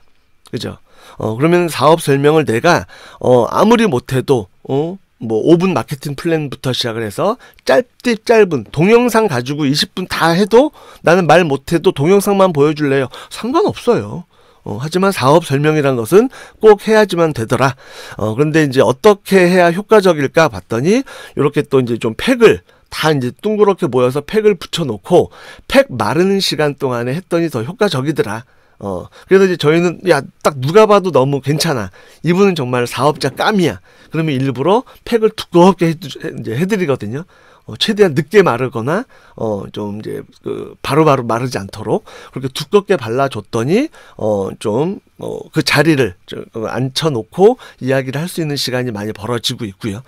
그죠? 어, 그러면 사업 설명을 내가 어, 아무리 못해도 어, 뭐 5분 마케팅 플랜부터 시작을 해서 짧디 짧은 동영상 가지고 20분 다 해도 나는 말 못해도 동영상만 보여줄래요? 상관없어요. 어, 하지만 사업 설명이란 것은 꼭 해야지만 되더라. 어, 그런데 이제 어떻게 해야 효과적일까 봤더니 이렇게 또 이제 좀 팩을 다 이제 둥그렇게 모여서 팩을 붙여놓고 팩 마르는 시간 동안에 했더니 더 효과적이더라. 어, 그래서 이제 저희는, 야, 딱 누가 봐도 너무 괜찮아. 이분은 정말 사업자 깜이야. 그러면 일부러 팩을 두껍게 해, 이제 해드리거든요. 어, 최대한 늦게 마르거나 어좀 이제 그 바로바로 마르지 않도록 그렇게 두껍게 발라줬더니 어좀 어, 그 자리를 어, 앉혀놓고 이야기를 할 수 있는 시간이 많이 벌어지고 있고요.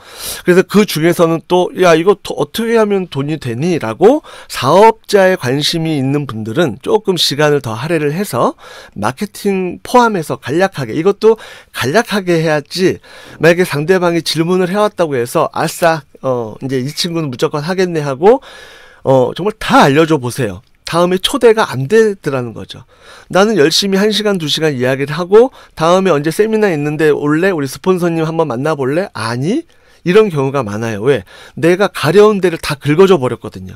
그래서 그 중에서는 또, 야, 이거 어떻게 하면 돈이 되니? 라고 사업자에 관심이 있는 분들은 조금 시간을 더 할애를 해서 마케팅 포함해서 간략하게, 이것도 간략하게 해야지 만약에 상대방이 질문을 해왔다고 해서 아싸, 어, 이제 이 친구는 무조건 하겠네 하고, 어, 정말 다 알려줘 보세요. 다음에 초대가 안 되더라는 거죠. 나는 열심히 한시간두시간 이야기를 하고, 다음에 언제 세미나 있는데 올래? 우리 스폰서님 한번 만나볼래? 아니? 이런 경우가 많아요. 왜? 내가 가려운 데를 다 긁어줘 버렸거든요.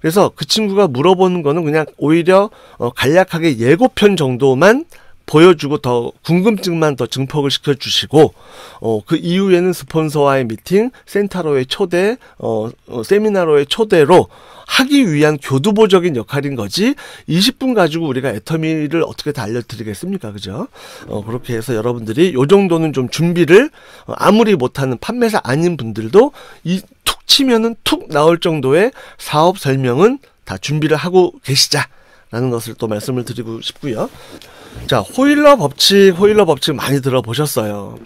그래서 그 친구가 물어보는 거는 그냥 오히려 어, 간략하게 예고편 정도만 보여주고 더 궁금증만 더 증폭을 시켜주시고 어, 그 이후에는 스폰서와의 미팅, 센터로의 초대, 어, 어, 세미나로의 초대로 하기 위한 교두보적인 역할인 거지 20분 가지고 우리가 애터미를 어떻게 다 알려드리겠습니까, 그죠? 어, 그렇게 해서 여러분들이 요 정도는 좀 준비를 어, 아무리 못하는 판매사 아닌 분들도 이 툭 치면은 툭 나올 정도의 사업 설명은 다 준비를 하고 계시자라는 것을 또 말씀을 드리고 싶고요. 자, 호일러 법칙, 호일러 법칙 많이 들어보셨어요.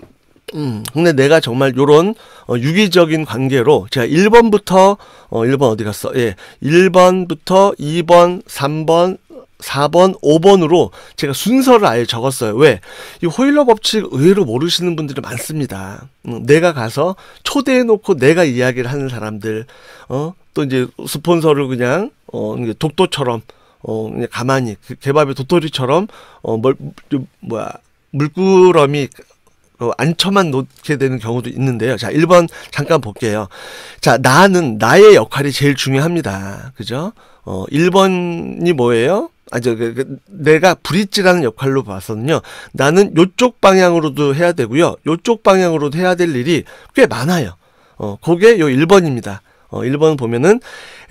음, 근데 내가 정말 요런 어, 유기적인 관계로 제가 1번부터 어 1번 어디 갔어? 예. 1번부터 2번, 3번, 4번, 5번으로 제가 순서를 아예 적었어요. 왜? 이 호일러 법칙 의외로 모르시는 분들이 많습니다. 음, 내가 가서 초대해놓고 내가 이야기를 하는 사람들, 어, 또 이제 스폰서를 그냥, 어, 독도처럼 어 그냥 가만히 그 개밥의 도토리처럼 어멀 뭐야 물구러미 어, 안쳐만 놓게 되는 경우도 있는데요. 자, 1번 잠깐 볼게요. 자, 나는 나의 역할이 제일 중요합니다. 그죠? 어, 1번이 뭐예요? 아, 저, 그, 그, 내가 브릿지라는 역할로 봐서는요, 나는 요쪽 방향으로도 해야 되고요, 요쪽 방향으로도 해야 될 일이 꽤 많아요. 어, 그게 요 1번입니다. 어, 1번 보면은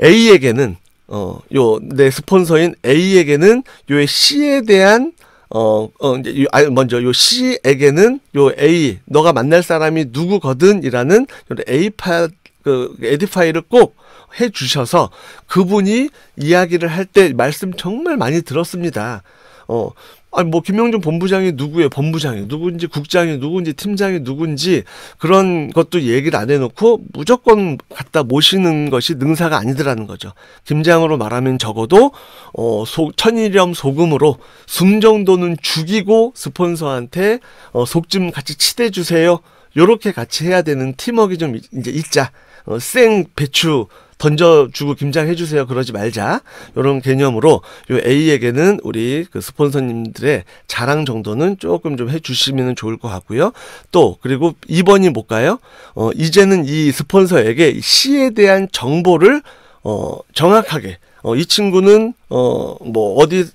A에게는 어, 요 내 스폰서인 A에게는 요의 C에 대한 어, 어 이제 요, 아니, 먼저 요 C에게는 요 A 너가 만날 사람이 누구거든이라는 A 파그 에디 파일을 꼭 해주셔서 그분이 이야기를 할 때 말씀 정말 많이 들었습니다. 어, 아니 뭐 김명준 본부장이 누구예요? 본부장이 누군지 국장이 누군지 팀장이 누군지 그런 것도 얘기를 안 해놓고 무조건 갖다 모시는 것이 능사가 아니더라는 거죠. 김장으로 말하면 적어도 어, 소, 천일염 소금으로 숨 정도는 죽이고 스폰서한테 어, 속 좀 같이 치대 주세요. 요렇게 같이 해야 되는 팀워크 좀 이제 있자. 어, 생 배추 던져주고 김장해주세요. 그러지 말자. 이런 개념으로 요 A에게는 우리 그 스폰서님들의 자랑 정도는 조금 좀 해주시면 좋을 것 같고요. 또 그리고 2번이 뭘까요? 어, 이제는 이 스폰서에게 C에 대한 정보를 어, 정확하게 어, 이 친구는 어, 뭐 어디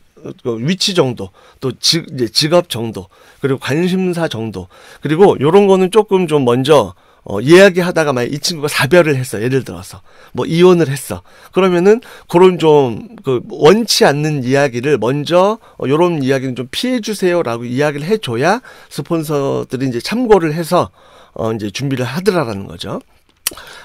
그 위치 정도, 또 직, 이제 직업 정도, 그리고 관심사 정도, 그리고 요런 거는 조금 좀 먼저 어, 이야기하다가 만약 이 친구가 사별을 했어. 예를 들어서. 뭐 이혼을 했어. 그러면은 그런 좀 그 원치 않는 이야기를 먼저 어, 요런 이야기는 좀 피해 주세요라고 이야기를 해 줘야 스폰서들이 이제 참고를 해서 어 이제 준비를 하더라라는 거죠.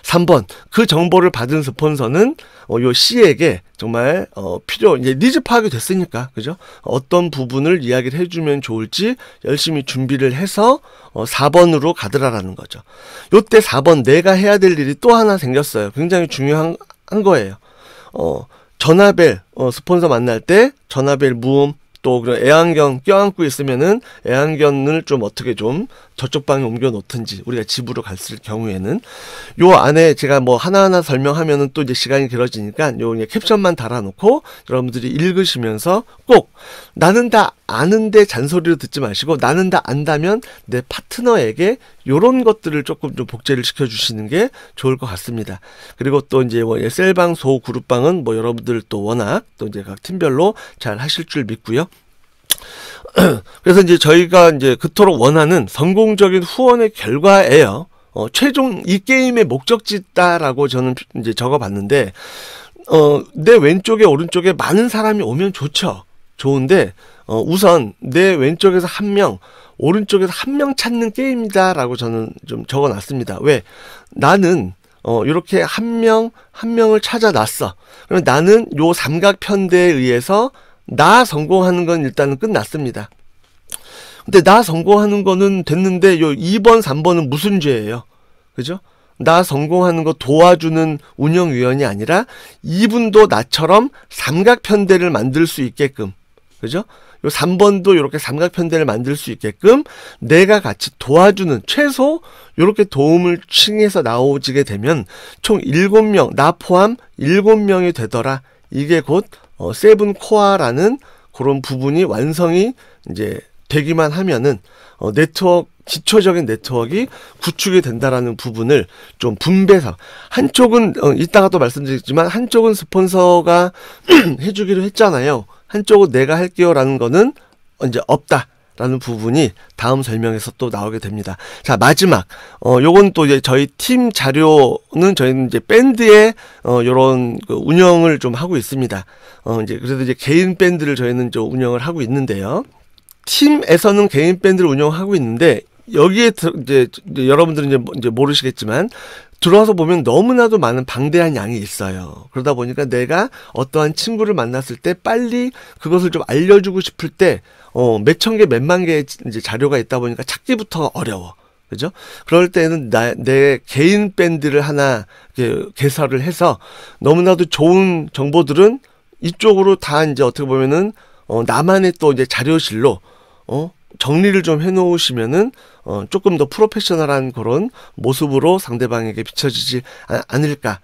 3번 그 정보를 받은 스폰서는 어, 요 C에게 정말 어, 필요 이제 니즈 파악이 됐으니까 그죠? 어떤 부분을 이야기를 해주면 좋을지 열심히 준비를 해서 어, 4번으로 가더라라는 거죠. 요때 4번 내가 해야 될 일이 또 하나 생겼어요. 굉장히 중요한 한 거예요. 어, 전화벨 어, 스폰서 만날 때 전화벨 무음 또 그런 애완견 껴안고 있으면은 애완견을 좀 어떻게 좀 저쪽 방에 옮겨 놓든지 우리가 집으로 갔을 경우에는 요 안에 제가 뭐 하나하나 설명하면은 또 이제 시간이 길어지니까 요 캡션만 달아놓고 여러분들이 읽으시면서 꼭 나는 다 아는데 잔소리로 듣지 마시고 나는 다 안다면 내 파트너에게 요런 것들을 조금 좀 복제를 시켜주시는 게 좋을 것 같습니다. 그리고 또 이제 뭐 셀방, 소, 그룹방은 뭐 여러분들 또 워낙 또 이제 각 팀별로 잘 하실 줄 믿고요. 그래서 이제 저희가 이제 그토록 원하는 성공적인 후원의 결과예요. 어, 최종 이 게임의 목적지다라고 저는 이제 적어봤는데 어, 내 왼쪽에 오른쪽에 많은 사람이 오면 좋죠. 좋은데 어, 우선 내 왼쪽에서 한 명, 오른쪽에서 한 명 찾는 게임이다라고 저는 좀 적어놨습니다. 왜? 나는 어, 이렇게 한 명, 한 명을 찾아놨어. 그러면 나는 요 삼각편대에 의해서 나 성공하는 건 일단은 끝났습니다. 근데 나 성공하는 거는 됐는데 요 2번, 3번은 무슨 죄예요? 그죠? 나 성공하는 거 도와주는 운영위원이 아니라 이분도 나처럼 삼각편대를 만들 수 있게끔 그죠? 요 3번도 이렇게 삼각편대를 만들 수 있게끔 내가 같이 도와주는 최소 이렇게 도움을 칭해서 나오지게 되면 총 7명 나 포함 7명이 되더라 이게 곧 어, 세븐 코아라는 그런 부분이 완성이 이제 되기만 하면은 어, 네트워크 기초적인 네트워크 구축이 된다라는 부분을 좀분배사 한쪽은 어, 이따가 또 말씀드리지만 겠 한쪽은 스폰서가 해주기로 했잖아요 한쪽은 내가 할게요라는 거는 이제 없다 라는 부분이 다음 설명에서 또 나오게 됩니다. 자, 마지막. 어, 요건 또 이제 저희 팀 자료는 저희는 이제 밴드에 어, 요런 그 운영을 좀 하고 있습니다. 어, 이제 그래도 이제 개인 밴드를 저희는 좀 운영을 하고 있는데요. 팀에서는 개인 밴드를 운영하고 있는데 여기에 이제 여러분들은 뭐, 이제 모르시겠지만 들어와서 보면 너무나도 많은 방대한 양이 있어요. 그러다 보니까 내가 어떠한 친구를 만났을 때 빨리 그것을 좀 알려주고 싶을 때 어, 몇천 개, 몇만 개의 이제 자료가 있다 보니까 찾기부터 어려워. 그죠? 그럴 때는 나, 내 개인 밴드를 하나 개설을 해서 너무나도 좋은 정보들은 이쪽으로 다 이제 어떻게 보면은 어, 나만의 또 이제 자료실로 어, 정리를 좀 해놓으시면은 어, 조금 더 프로페셔널한 그런 모습으로 상대방에게 비춰지지 아, 않을까.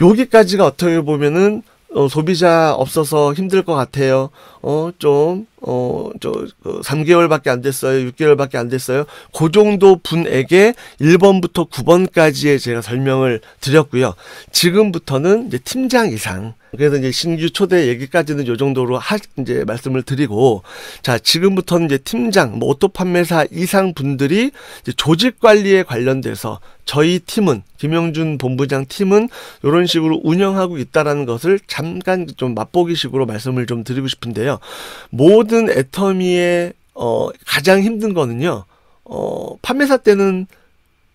여기까지가 어떻게 보면은 어, 소비자 없어서 힘들 것 같아요. 어, 좀, 어, 저, 어, 그 3개월밖에 안 됐어요. 6개월밖에 안 됐어요. 그 정도 분에게 1번부터 9번까지의 제가 설명을 드렸고요. 지금부터는 이제 팀장 이상, 그래서 이제 신규 초대 얘기까지는 요 정도로 하, 이제 말씀을 드리고 자 지금부터는 이제 팀장, 뭐 오토 판매사 이상 분들이 이제 조직 관리에 관련돼서 저희 팀은 김영준 본부장 팀은 이런 식으로 운영하고 있다라는 것을 잠깐 좀 맛보기식으로 말씀을 좀 드리고 싶은데요. 모든 애터미의 어, 가장 힘든 거는요. 어, 판매사 때는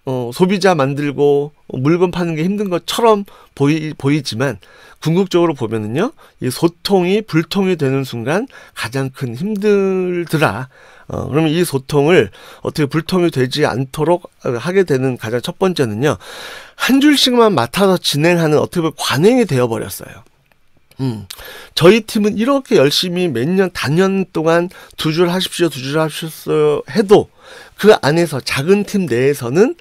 어, 소비자 만들고 물건 파는 게 힘든 것처럼 보이, 보이지만 궁극적으로 보면은요, 이 소통이 불통이 되는 순간 가장 큰 힘들더라. 어, 그러면 이 소통을 어떻게 불통이 되지 않도록 하게 되는 가장 첫 번째는요, 한 줄씩만 맡아서 진행하는 어떻게 보면 관행이 되어버렸어요. 음. 저희 팀은 이렇게 열심히 몇 년, 단 년 동안 두 줄 하십시오, 두 줄 하십시오 해도 그 안에서 작은 팀 내에서는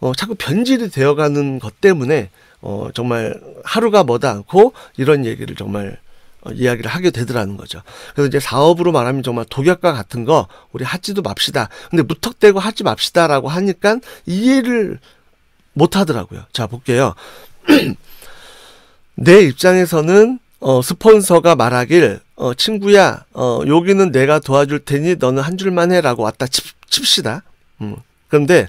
어, 자꾸 변질이 되어가는 것 때문에 어, 정말 하루가 뭐다 않고 이런 얘기를 정말 어, 이야기를 하게 되더라는 거죠. 그래서 이제 사업으로 말하면 정말 독약과 같은 거 우리 하지도 맙시다. 근데 무턱대고 하지 맙시다라고 하니까 이해를 못 하더라고요. 자, 볼게요. 내 입장에서는 어, 스폰서가 말하길 어, 친구야 어, 여기는 내가 도와줄 테니 너는 한 줄만 해라고 왔다 칩, 칩시다. 음. 그런데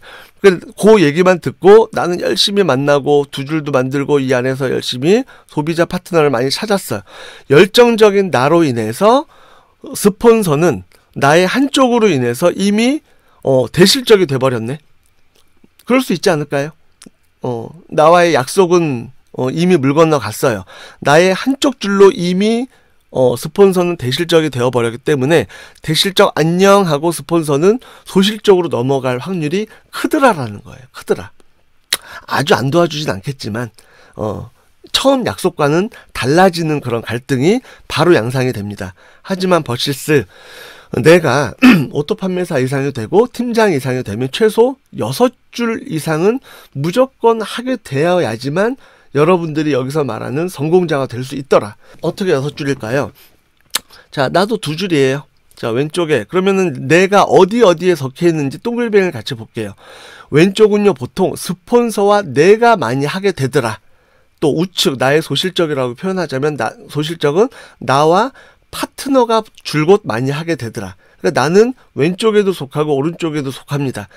그 얘기만 듣고 나는 열심히 만나고 두 줄도 만들고 이 안에서 열심히 소비자 파트너를 많이 찾았어요. 열정적인 나로 인해서 스폰서는 나의 한쪽으로 인해서 이미 어, 대실적이 돼버렸네. 그럴 수 있지 않을까요? 어, 나와의 약속은 어, 이미 물 건너 갔어요. 나의 한쪽 줄로 이미 어, 스폰서는 대실적이 되어버렸기 때문에 대실적 안녕 하고 스폰서는 소실적으로 넘어갈 확률이 크더라라는 거예요. 크더라. 아주 안 도와주진 않겠지만 어, 처음 약속과는 달라지는 그런 갈등이 바로 양상이 됩니다. 하지만 버실스 내가 오토 판매사 이상이 되고 팀장 이상이 되면 최소 여섯 줄 이상은 무조건 하게 되어야지만 여러분들이 여기서 말하는 성공자가 될 수 있더라. 어떻게 여섯 줄일까요? 자, 나도 두 줄이에요. 자, 왼쪽에. 그러면은 내가 어디 어디에 적혀 있는지 동글뱅이를 같이 볼게요. 왼쪽은요, 보통 스폰서와 내가 많이 하게 되더라. 또 우측, 나의 소실적이라고 표현하자면, 나, 소실적은 나와 파트너가 줄곧 많이 하게 되더라. 그러니까 나는 왼쪽에도 속하고 오른쪽에도 속합니다.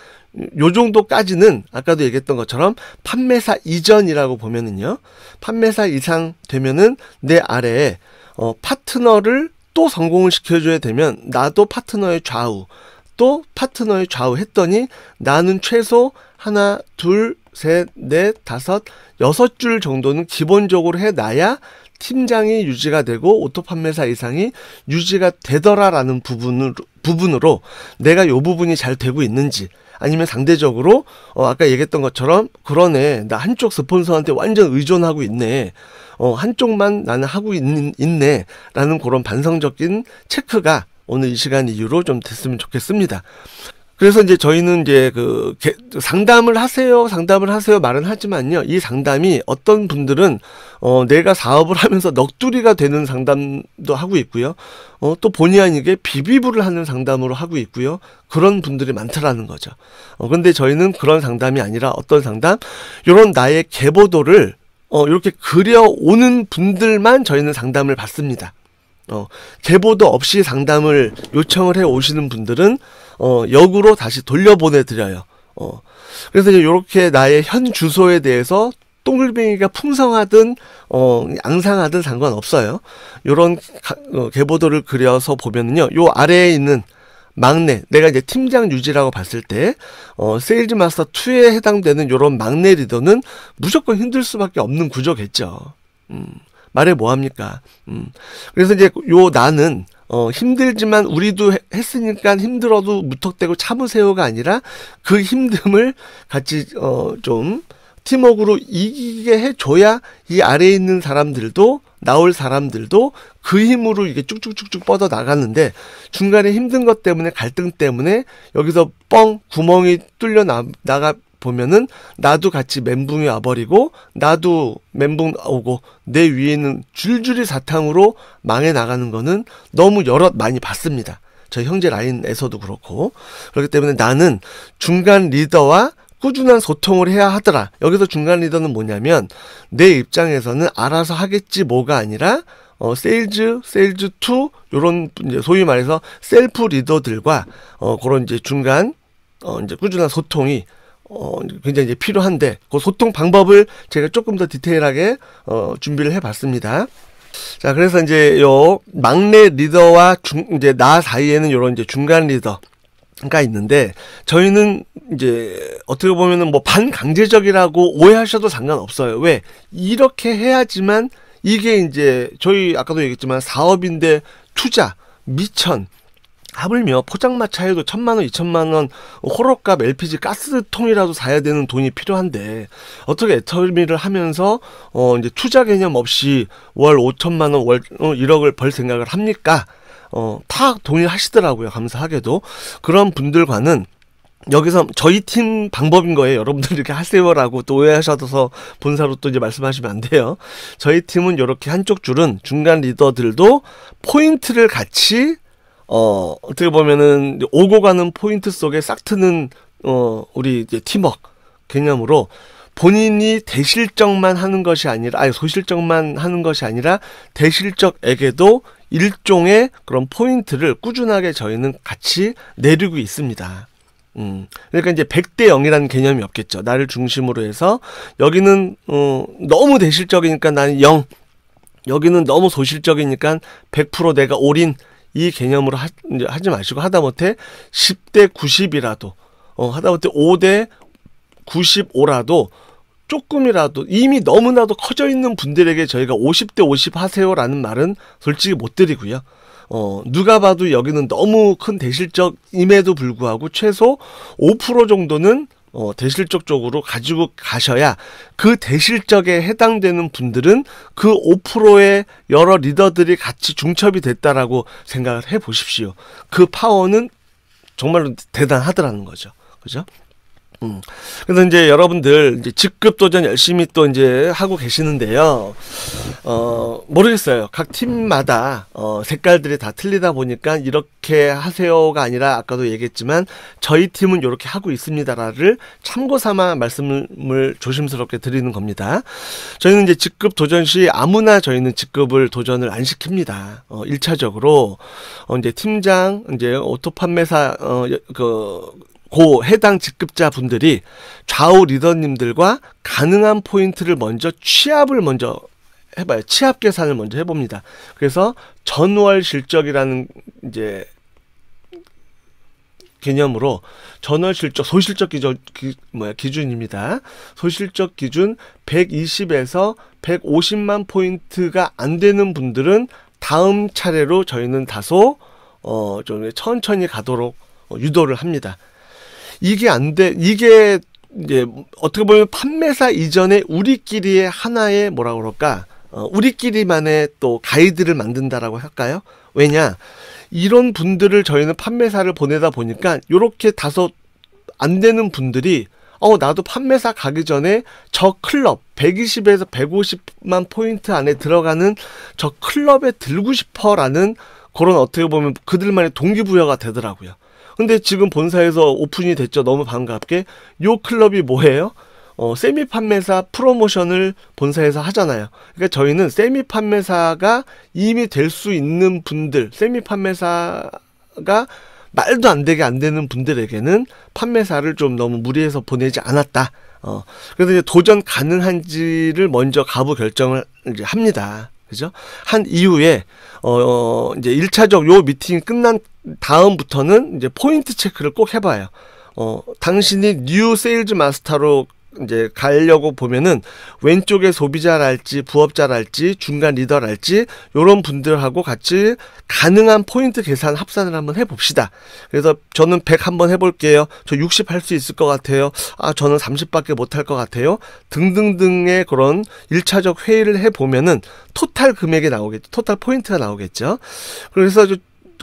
요 정도까지는 아까도 얘기했던 것처럼 판매사 이전이라고 보면은요. 판매사 이상 되면은 내 아래에 어, 파트너를 또 성공을 시켜줘야 되면 나도 파트너의 좌우 또 파트너의 좌우 했더니 나는 최소 하나 둘 셋, 넷, 다섯, 여섯 줄 정도는 기본적으로 해놔야 팀장이 유지가 되고 오토 판매사 이상이 유지가 되더라라는 부분으로, 부분으로 내가 요 부분이 잘 되고 있는지 아니면 상대적으로 어 아까 얘기했던 것처럼 그러네 나 한쪽 스폰서한테 완전 의존하고 있네 어 한쪽만 나는 하고 있 있네라는 그런 반성적인 체크가 오늘 이 시간 이후로 좀 됐으면 좋겠습니다. 그래서 이제 저희는 이제 그 상담을 하세요, 상담을 하세요 말은 하지만요. 이 상담이 어떤 분들은 어 내가 사업을 하면서 넋두리가 되는 상담도 하고 있고요. 어 또 본의 아니게 비비부를 하는 상담으로 하고 있고요. 그런 분들이 많더라는 거죠. 어 근데 저희는 그런 상담이 아니라 어떤 상담? 요런 나의 계보도를 어 이렇게 그려오는 분들만 저희는 상담을 받습니다. 어, 개보도 없이 상담을 요청을 해 오시는 분들은 어, 역으로 다시 돌려보내 드려요. 어. 그래서 이제 요렇게 나의 현 주소에 대해서 똥글뱅이가 풍성하든 어양상하든 상관없어요. 요런 가, 어, 개보도를 그려서 보면은요. 요 아래에 있는 막내 내가 이제 팀장 유지라고 봤을 때 어, 세일즈 마스터 2에 해당되는 요런 막내 리더는 무조건 힘들 수밖에 없는 구조겠죠. 음. 말해 뭐합니까? 음. 그래서 이제 요 나는 어, 힘들지만 우리도 했으니까 힘들어도 무턱대고 참으세요가 아니라 그 힘듦을 같이 어, 좀 팀웍으로 이기게 해줘야 이 아래에 있는 사람들도 나올 사람들도 그 힘으로 이게 쭉쭉쭉쭉 뻗어 나가는데 중간에 힘든 것 때문에 갈등 때문에 여기서 뻥 구멍이 뚫려 나가 보면은 나도 같이 멘붕이 와버리고 나도 멘붕 오고 내 위에는 줄줄이 사탕으로 망해 나가는 거는 너무 여럿 많이 봤습니다. 저희 형제 라인에서도 그렇고 그렇기 때문에 나는 중간 리더와 꾸준한 소통을 해야 하더라. 여기서 중간 리더는 뭐냐면 내 입장에서는 알아서 하겠지 뭐가 아니라 어, 세일즈, 세일즈 투 요런 이제 소위 말해서 셀프 리더들과 어, 그런 이제 중간 어, 이제 꾸준한 소통이 어, 굉장히 이제 필요한데 그 소통 방법을 제가 조금 더 디테일하게 어, 준비를 해봤습니다. 자, 그래서 이제 요 막내 리더와 중, 이제 나 사이에는 요런 이제 중간 리더. 가 있는데 저희는 이제 어떻게 보면은 뭐 반강제적이라고 오해하셔도 상관없어요. 왜 이렇게 해야지만 이게 이제 저희 아까도 얘기했지만 사업인데 투자 미천 하물며 포장마차에도 천만 원, 이천만 원호로값 LPG 가스통이라도 사야 되는 돈이 필요한데 어떻게 애터미를 하면서 어 이제 투자 개념 없이 월5천만 원, 월 어, 1억을 벌 생각을 합니까? 어, 다 동의하시더라고요. 감사하게도 그런 분들과는 여기서 저희 팀 방법인 거예요. 여러분들 이렇게 하세요라고 또 오해하셔서 본사로 또 이제 말씀하시면 안 돼요. 저희 팀은 이렇게 한쪽 줄은 중간 리더들도 포인트를 같이 어, 어떻게 보면은 오고 가는 포인트 속에 싹 트는 어, 우리 이제 팀워크 개념으로 본인이 대실적만 하는 것이 아니라 아니 소실적만 하는 것이 아니라 대실적에게도 일종의 그런 포인트를 꾸준하게 저희는 같이 내리고 있습니다. 음, 그러니까 이제 100대 0이라는 개념이 없겠죠. 나를 중심으로 해서 여기는 어, 너무 대실적이니까 나는 0. 여기는 너무 소실적이니까 100% 내가 올인 이 개념으로 하, 지 마시고 하다못해 10대 90이라도 어, 하다못해 5대 95라도 조금이라도 이미 너무나도 커져 있는 분들에게 저희가 50대 50 하세요라는 말은 솔직히 못 드리고요. 어, 누가 봐도 여기는 너무 큰 대실적임에도 불구하고 최소 5% 정도는 어, 대실적 쪽으로 가지고 가셔야 그 대실적에 해당되는 분들은 그 5%의 여러 리더들이 같이 중첩이 됐다라고 생각을 해 보십시오. 그 파워는 정말로 대단하더라는 거죠. 그죠? 음. 그래서 이제 여러분들 이제 직급 도전 열심히 또 이제 하고 계시는데요. 어, 모르겠어요. 각 팀마다 어, 색깔들이 다 틀리다 보니까 이렇게 하세요가 아니라 아까도 얘기했지만 저희 팀은 이렇게 하고 있습니다라를 참고 삼아 말씀을 조심스럽게 드리는 겁니다. 저희는 이제 직급 도전 시 아무나 저희는 직급을 도전을 안 시킵니다. 어, 1차적으로 어, 이제 팀장 이제 오토 판매사 어, 그고 해당 직급자 분들이 좌우 리더님들과 가능한 포인트를 먼저 취합을 먼저 해봐요. 취합 계산을 먼저 해봅니다. 그래서 전월 실적이라는 이제 개념으로 전월 실적 소실적 기준 기, 뭐야 기준입니다. 소실적 기준 120에서 150만 포인트가 안 되는 분들은 다음 차례로 저희는 다소 어좀 천천히 가도록 어, 유도를 합니다. 이게 안 돼. 이게 이제 어떻게 보면 판매사 이전에 우리끼리의 하나의 뭐라 그럴까? 어, 우리끼리만의 또 가이드를 만든다라고 할까요? 왜냐? 이런 분들을 저희는 판매사를 보내다 보니까 요렇게 다소 안 되는 분들이 어 나도 판매사 가기 전에 저 클럽 120에서 150만 포인트 안에 들어가는 저 클럽에 들고 싶어라는 그런 어떻게 보면 그들만의 동기부여가 되더라고요. 근데 지금 본사에서 오픈이 됐죠. 너무 반갑게. 요 클럽이 뭐예요? 어, 세미 판매사 프로모션을 본사에서 하잖아요. 그러니까 저희는 세미 판매사가 이미 될 수 있는 분들, 세미 판매사가 말도 안 되게 안 되는 분들에게는 판매사를 좀 너무 무리해서 보내지 않았다. 어, 그래서 이제 도전 가능한지를 먼저 가부 결정을 이제 합니다. 그죠? 한 이후에 어, 어 이제 1차적요 미팅이 끝난 다음부터는 이제 포인트 체크를 꼭 해봐요. 어 당신이 뉴 세일즈 마스터로 이제 가려고 보면은 왼쪽에 소비자랄지 부업자랄지 중간 리더랄지 요런 분들하고 같이 가능한 포인트 계산 합산을 한번 해봅시다. 그래서 저는 100 한번 해볼게요. 저 60 할 수 있을 것 같아요. 아 저는 30밖에 못할 것 같아요. 등등등의 그런 1차적 회의를 해보면은 토탈 금액이 나오겠죠. 토탈 포인트가 나오겠죠. 그래서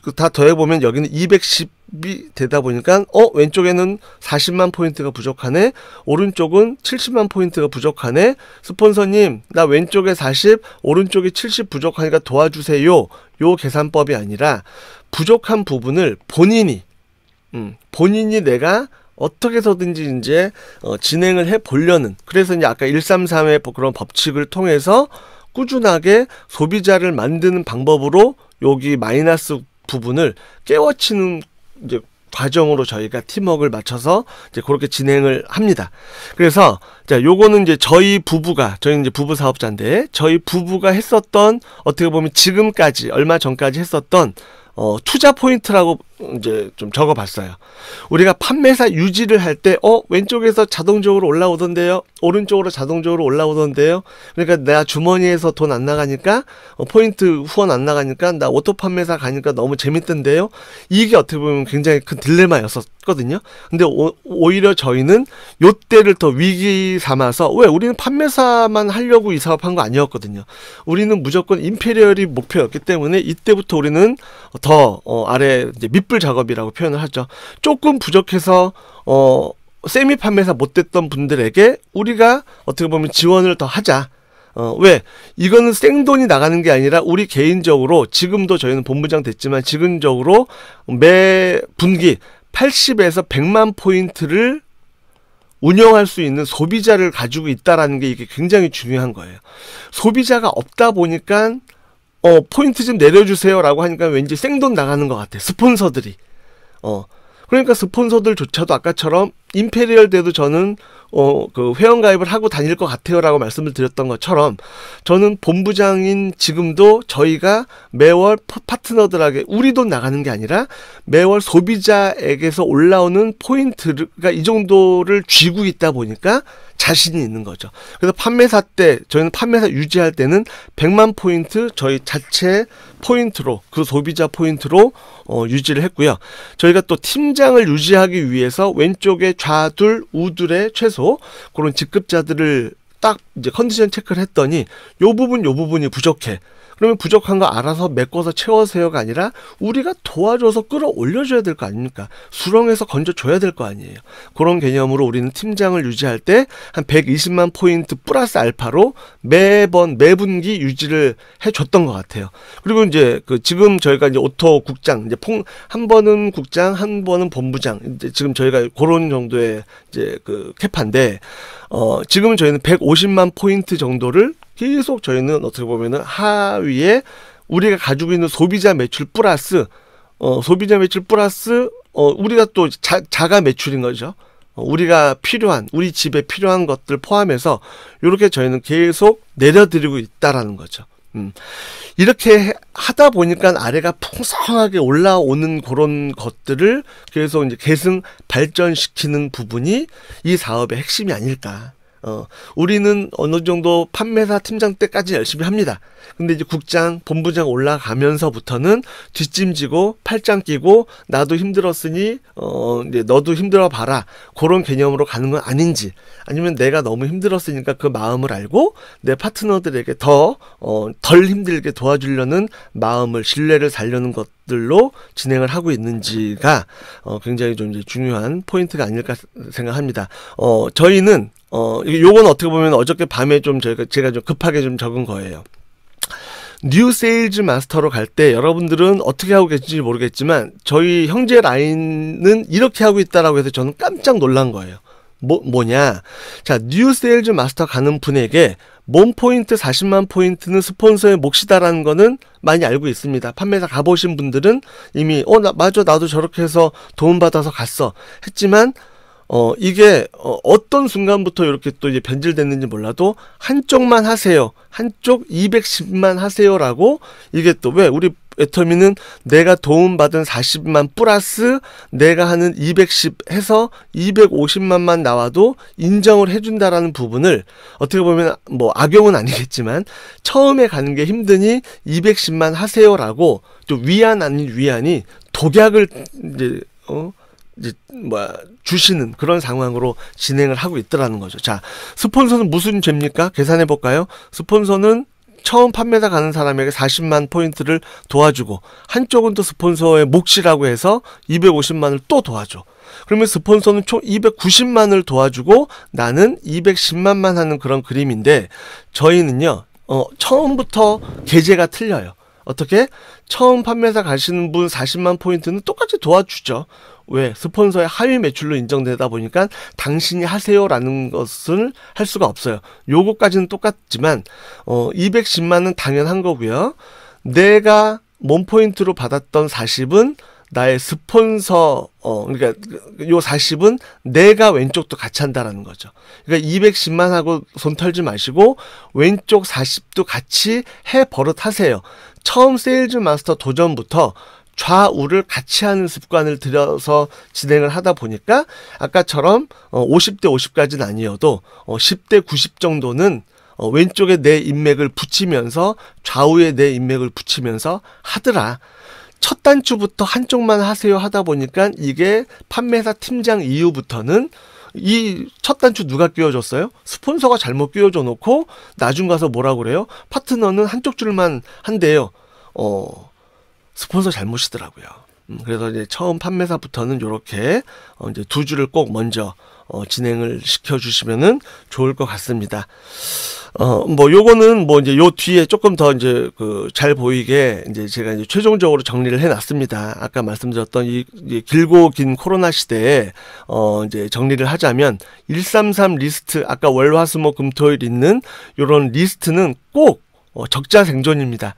그 다 더해보면 여기는 210이 되다 보니까 어 왼쪽에는 40만 포인트가 부족하네 오른쪽은 70만 포인트가 부족하네 스폰서님 나 왼쪽에 40 오른쪽에 70 부족하니까 도와주세요 요 계산법이 아니라 부족한 부분을 본인이 음, 본인이 내가 어떻게 서든지 이제 어, 진행을 해 보려는 그래서 이제 아까 133의 그런 법칙을 통해서 꾸준하게 소비자를 만드는 방법으로 여기 마이너스 부분을 깨워치는 이제 과정으로 저희가 팀웍을 맞춰서 이제 그렇게 진행을 합니다. 그래서 자, 요거는 이제 저희 부부가 저희 이제 부부 사업자인데 저희 부부가 했었던 어떻게 보면 지금까지 얼마 전까지 했었던 어, 투자 포인트라고 이제 좀 적어봤어요. 우리가 판매사 유지를 할 때, 어, 왼쪽에서 자동적으로 올라오던데요? 오른쪽으로 자동적으로 올라오던데요? 그러니까 내가 주머니에서 돈 안 나가니까, 어, 포인트 후원 안 나가니까, 나 오토 판매사 가니까 너무 재밌던데요? 이게 어떻게 보면 굉장히 큰 딜레마였었거든요. 근데 오, 오히려 저희는 요 때를 더 위기 삼아서, 왜 우리는 판매사만 하려고 이 사업한 거 아니었거든요. 우리는 무조건 임페리얼이 목표였기 때문에 이때부터 우리는 더 어, 아래 이제 밑 리플 작업이라고 표현을 하죠. 조금 부족해서 어 세미 판매사 못 됐던 분들에게 우리가 어떻게 보면 지원을 더 하자. 어, 왜? 이거는 생돈이 나가는 게 아니라 우리 개인적으로 지금도 저희는 본부장 됐지만 지금적으로 매 분기 80에서 100만 포인트를 운영할 수 있는 소비자를 가지고 있다라는 게 이게 굉장히 중요한 거예요. 소비자가 없다 보니까 어, 포인트 좀 내려주세요라고 하니까 왠지 생돈 나가는 것 같아. 스폰서들이. 어. 그러니까 스폰서들조차도 아까처럼 임페리얼 때도 저는 어, 그 회원가입을 하고 다닐 것 같아요 라고 말씀을 드렸던 것처럼 저는 본부장인 지금도 저희가 매월 파트너들에게 우리 돈 나가는 게 아니라 매월 소비자에게서 올라오는 포인트가 이 정도를 쥐고 있다 보니까 자신이 있는 거죠. 그래서 판매사 때 저희는 판매사 유지할 때는 100만 포인트 저희 자체 포인트로 그 소비자 포인트로 어, 유지를 했고요. 저희가 또 팀장을 유지하기 위해서 왼쪽에 좌둘, 우둘의 최소 그런 직급자들을 딱 이제 컨디션 체크를 했더니 요 부분 요 부분이 부족해. 그러면 부족한 거 알아서 메꿔서 채워세요가 아니라 우리가 도와줘서 끌어올려줘야 될 거 아닙니까? 수렁에서 건져줘야 될 거 아니에요. 그런 개념으로 우리는 팀장을 유지할 때 한 120만 포인트 플러스 알파로 매번 매분기 유지를 해줬던 것 같아요. 그리고 이제 그 지금 저희가 이제 오토 국장 이제 폭한 번은 국장 한 번은 본부장 이제 지금 저희가 그런 정도의 이제 그 캐파인데 어지금 저희는 150만 포인트 정도를 계속 저희는 어떻게 보면은 하위에 우리가 가지고 있는 소비자 매출 플러스 어, 소비자 매출 플러스 어, 우리가 또 자, 자가 매출인 거죠. 어, 우리가 필요한 우리 집에 필요한 것들 포함해서 이렇게 저희는 계속 내려드리고 있다라는 거죠. 음. 이렇게 하다 보니까 아래가 풍성하게 올라오는 그런 것들을 계속 서 이제 계승 발전시키는 부분이 이 사업의 핵심이 아닐까. 어, 우리는 어느 정도 판매사 팀장 때까지 열심히 합니다. 근데 이제 국장, 본부장 올라가면서부터는 뒷짐지고 팔짱 끼고 나도 힘들었으니 어, 이제 너도 힘들어 봐라. 그런 개념으로 가는 건 아닌지 아니면 내가 너무 힘들었으니까 그 마음을 알고 내 파트너들에게 더, 어, 덜 힘들게 도와주려는 마음을 신뢰를 살려는 것 것들로 진행을 하고 있는지가 어, 굉장히 좀 이제 중요한 포인트가 아닐까 생각합니다. 어, 저희는 어, 요건 어떻게 보면 어저께 밤에 좀 저희가 제가 좀 급하게 좀 적은 거예요. 뉴 세일즈 마스터로 갈 때 여러분들은 어떻게 하고 계신지 모르겠지만 저희 형제 라인은 이렇게 하고 있다라고 해서 저는 깜짝 놀란 거예요. 뭐, 뭐냐. 자, 뉴 세일즈 마스터 가는 분에게 몸 포인트 40만 포인트는 스폰서의 몫이다라는 거는 많이 알고 있습니다. 판매사 가보신 분들은 이미 어 나, 맞아 나도 저렇게 해서 도움받아서 갔어 했지만 어 이게 어, 어떤 순간부터 이렇게 또 이제 변질됐는지 몰라도 한쪽만 하세요 한쪽 210만 하세요라고 이게 또 왜 우리 애터미는 내가 도움받은 40만 플러스 내가 하는 210 해서 250만만 나와도 인정을 해준다라는 부분을 어떻게 보면 뭐 악용은 아니겠지만 처음에 가는 게 힘드니 210만 하세요라고 좀 위안 아닌 위안이 독약을 이제 어 이제 뭐야 주시는 그런 상황으로 진행을 하고 있더라는 거죠. 자 스폰서는 무슨 죄입니까? 계산해 볼까요? 스폰서는 처음 판매사 가는 사람에게 40만 포인트를 도와주고 한쪽은 또 스폰서의 몫이라고 해서 250만을 또 도와줘. 그러면 스폰서는 총 290만을 도와주고 나는 210만만 하는 그런 그림인데 저희는요. 어, 처음부터 계제가 틀려요. 어떻게? 처음 판매사 가시는 분 40만 포인트는 똑같이 도와주죠. 왜 스폰서의 하위 매출로 인정되다 보니까 당신이 하세요라는 것을 할 수가 없어요. 요거까지는 똑같지만 어 210만은 당연한 거고요. 내가 몸 포인트로 받았던 40은 나의 스폰서 어 그러니까 요 40은 내가 왼쪽도 같이 한다라는 거죠. 그러니까 210만 하고 손 털지 마시고 왼쪽 40도 같이 해 버릇 하세요. 처음 세일즈 마스터 도전부터 좌우를 같이 하는 습관을 들여서 진행을 하다 보니까 아까처럼 50대 어, 50까지는 아니어도 10대 어, 90 정도는 어, 왼쪽에 내 인맥을 붙이면서 좌우에 내 인맥을 붙이면서 하더라. 첫 단추부터 한쪽만 하세요 하다 보니까 이게 판매사 팀장 이후부터는 이 첫 단추 누가 끼워줬어요? 스폰서가 잘못 끼워줘 놓고 나중 가서 뭐라 그래요? 파트너는 한쪽 줄만 한대요. 어 스폰서 잘못이더라고요. 음, 그래서 이제 처음 판매사부터는 이렇게 어, 이제 두 줄을 꼭 먼저 어, 진행을 시켜주시면은 좋을 것 같습니다. 어, 뭐 요거는 뭐 이제 요 뒤에 조금 더 이제 그 잘 보이게 이제 제가 이제 최종적으로 정리를 해놨습니다. 아까 말씀드렸던 이, 이 길고 긴 코로나 시대에 어, 이제 정리를 하자면 133 리스트 아까 월화수목금토일 있는 요런 리스트는 꼭 어, 적자 생존입니다.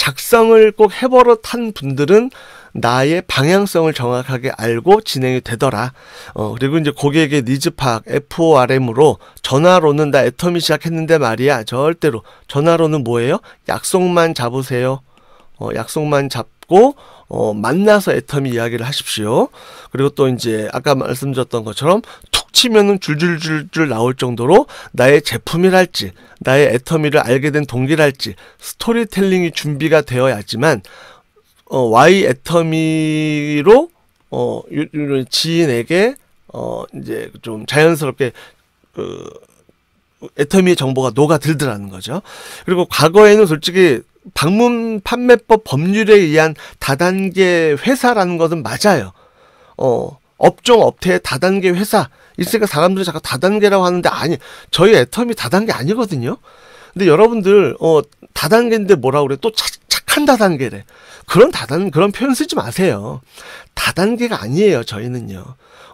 작성을 꼭 해버릇한 분들은 나의 방향성을 정확하게 알고 진행이 되더라. 어, 그리고 이제 고객의 니즈 파악, FORM으로 전화로는 나 애터미 시작했는데 말이야. 절대로. 전화로는 뭐예요? 약속만 잡으세요. 어, 약속만 잡고, 어, 만나서 애터미 이야기를 하십시오. 그리고 또 이제 아까 말씀드렸던 것처럼 치면은 줄줄줄줄 나올 정도로 나의 제품이랄지 나의 애터미를 알게 된 동기랄지 스토리텔링이 준비가 되어야지만 어, Y 애터미로 어, 요, 요, 지인에게 어, 이제 좀 자연스럽게 그 애터미의 정보가 녹아들더라는 거죠. 그리고 과거에는 솔직히 방문 판매법 법률에 의한 다단계 회사라는 것은 맞아요. 어, 업종 업태의 다단계 회사 있으니까 사람들이 자꾸 다단계라고 하는데 아니 저희 애텀이 다단계 아니거든요. 근데 여러분들 어 다단계인데 뭐라 그래 또 착, 착한 다단계래. 그런 다단 그런 표현 쓰지 마세요. 다단계가 아니에요 저희는요.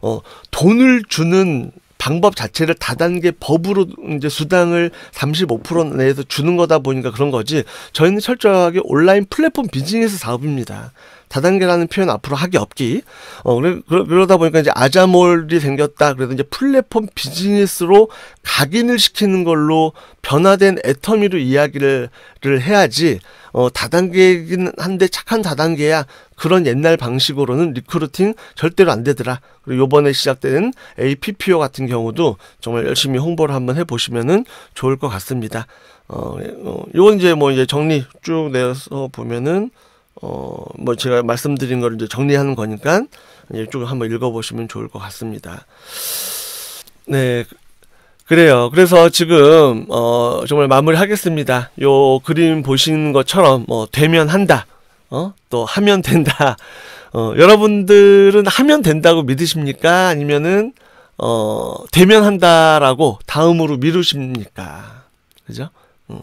어 돈을 주는 방법 자체를 다단계 법으로 이제 수당을 35% 내에서 주는 거다 보니까 그런 거지 저희는 철저하게 온라인 플랫폼 비즈니스 사업입니다. 다단계라는 표현 앞으로 하기 없기. 어, 그래, 그러다 보니까 이제 아자몰이 생겼다. 그래서 이제 플랫폼 비즈니스로 각인을 시키는 걸로 변화된 애터미로 이야기를 해야지, 어, 다단계이긴 한데 착한 다단계야. 그런 옛날 방식으로는 리크루팅 절대로 안 되더라. 그리고 요번에 시작된 APPO 같은 경우도 정말 열심히 홍보를 한번 해보시면은 좋을 것 같습니다. 어, 예, 어 요건 이제 뭐 이제 정리 쭉 내서 보면은, 어, 뭐 제가 말씀드린 거를 이제 정리하는 거니까 이쪽을 한번 읽어보시면 좋을 것 같습니다. 네. 그래요. 그래서 지금, 어, 정말 마무리 하겠습니다. 요 그림 보시는 것처럼, 뭐, 되면 한다. 어, 또 하면 된다. 어, 여러분들은 하면 된다고 믿으십니까? 아니면은, 어, 되면 한다라고 다음으로 미루십니까? 그죠? 어.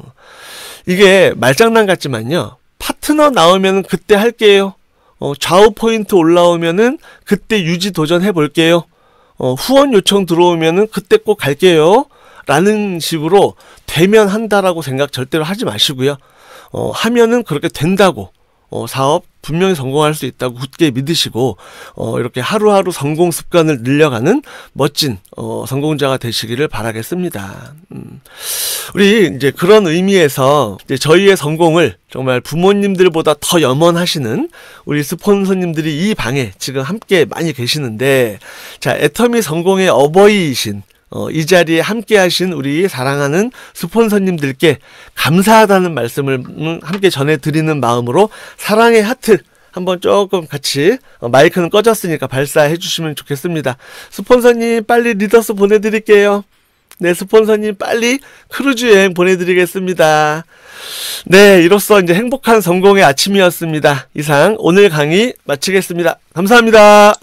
이게 말장난 같지만요. 트너 나오면 그때 할게요. 어, 좌우 포인트 올라오면은 그때 유지 도전해 볼게요. 어, 후원 요청 들어오면은 그때 꼭 갈게요. 라는 식으로 되면 한다라고 생각 절대로 하지 마시고요. 어, 하면은 그렇게 된다고 어, 사업 분명히 성공할 수 있다고 굳게 믿으시고 어, 이렇게 하루하루 성공 습관을 늘려가는 멋진 어, 성공자가 되시기를 바라겠습니다. 음. 우리 이제 그런 의미에서 이제 저희의 성공을 정말 부모님들보다 더 염원하시는 우리 스폰서님들이 이 방에 지금 함께 많이 계시는데 자 애터미 성공의 어버이이신 어, 이 자리에 함께 하신 우리 사랑하는 스폰서님들께 감사하다는 말씀을 함께 전해드리는 마음으로 사랑의 하트 한번 조금 같이 어, 마이크는 꺼졌으니까 발사해 주시면 좋겠습니다. 스폰서님 빨리 리더스 보내드릴게요. 네, 스폰서님 빨리 크루즈 여행 보내드리겠습니다. 네, 이로써 이제 행복한 성공의 아침이었습니다. 이상 오늘 강의 마치겠습니다. 감사합니다.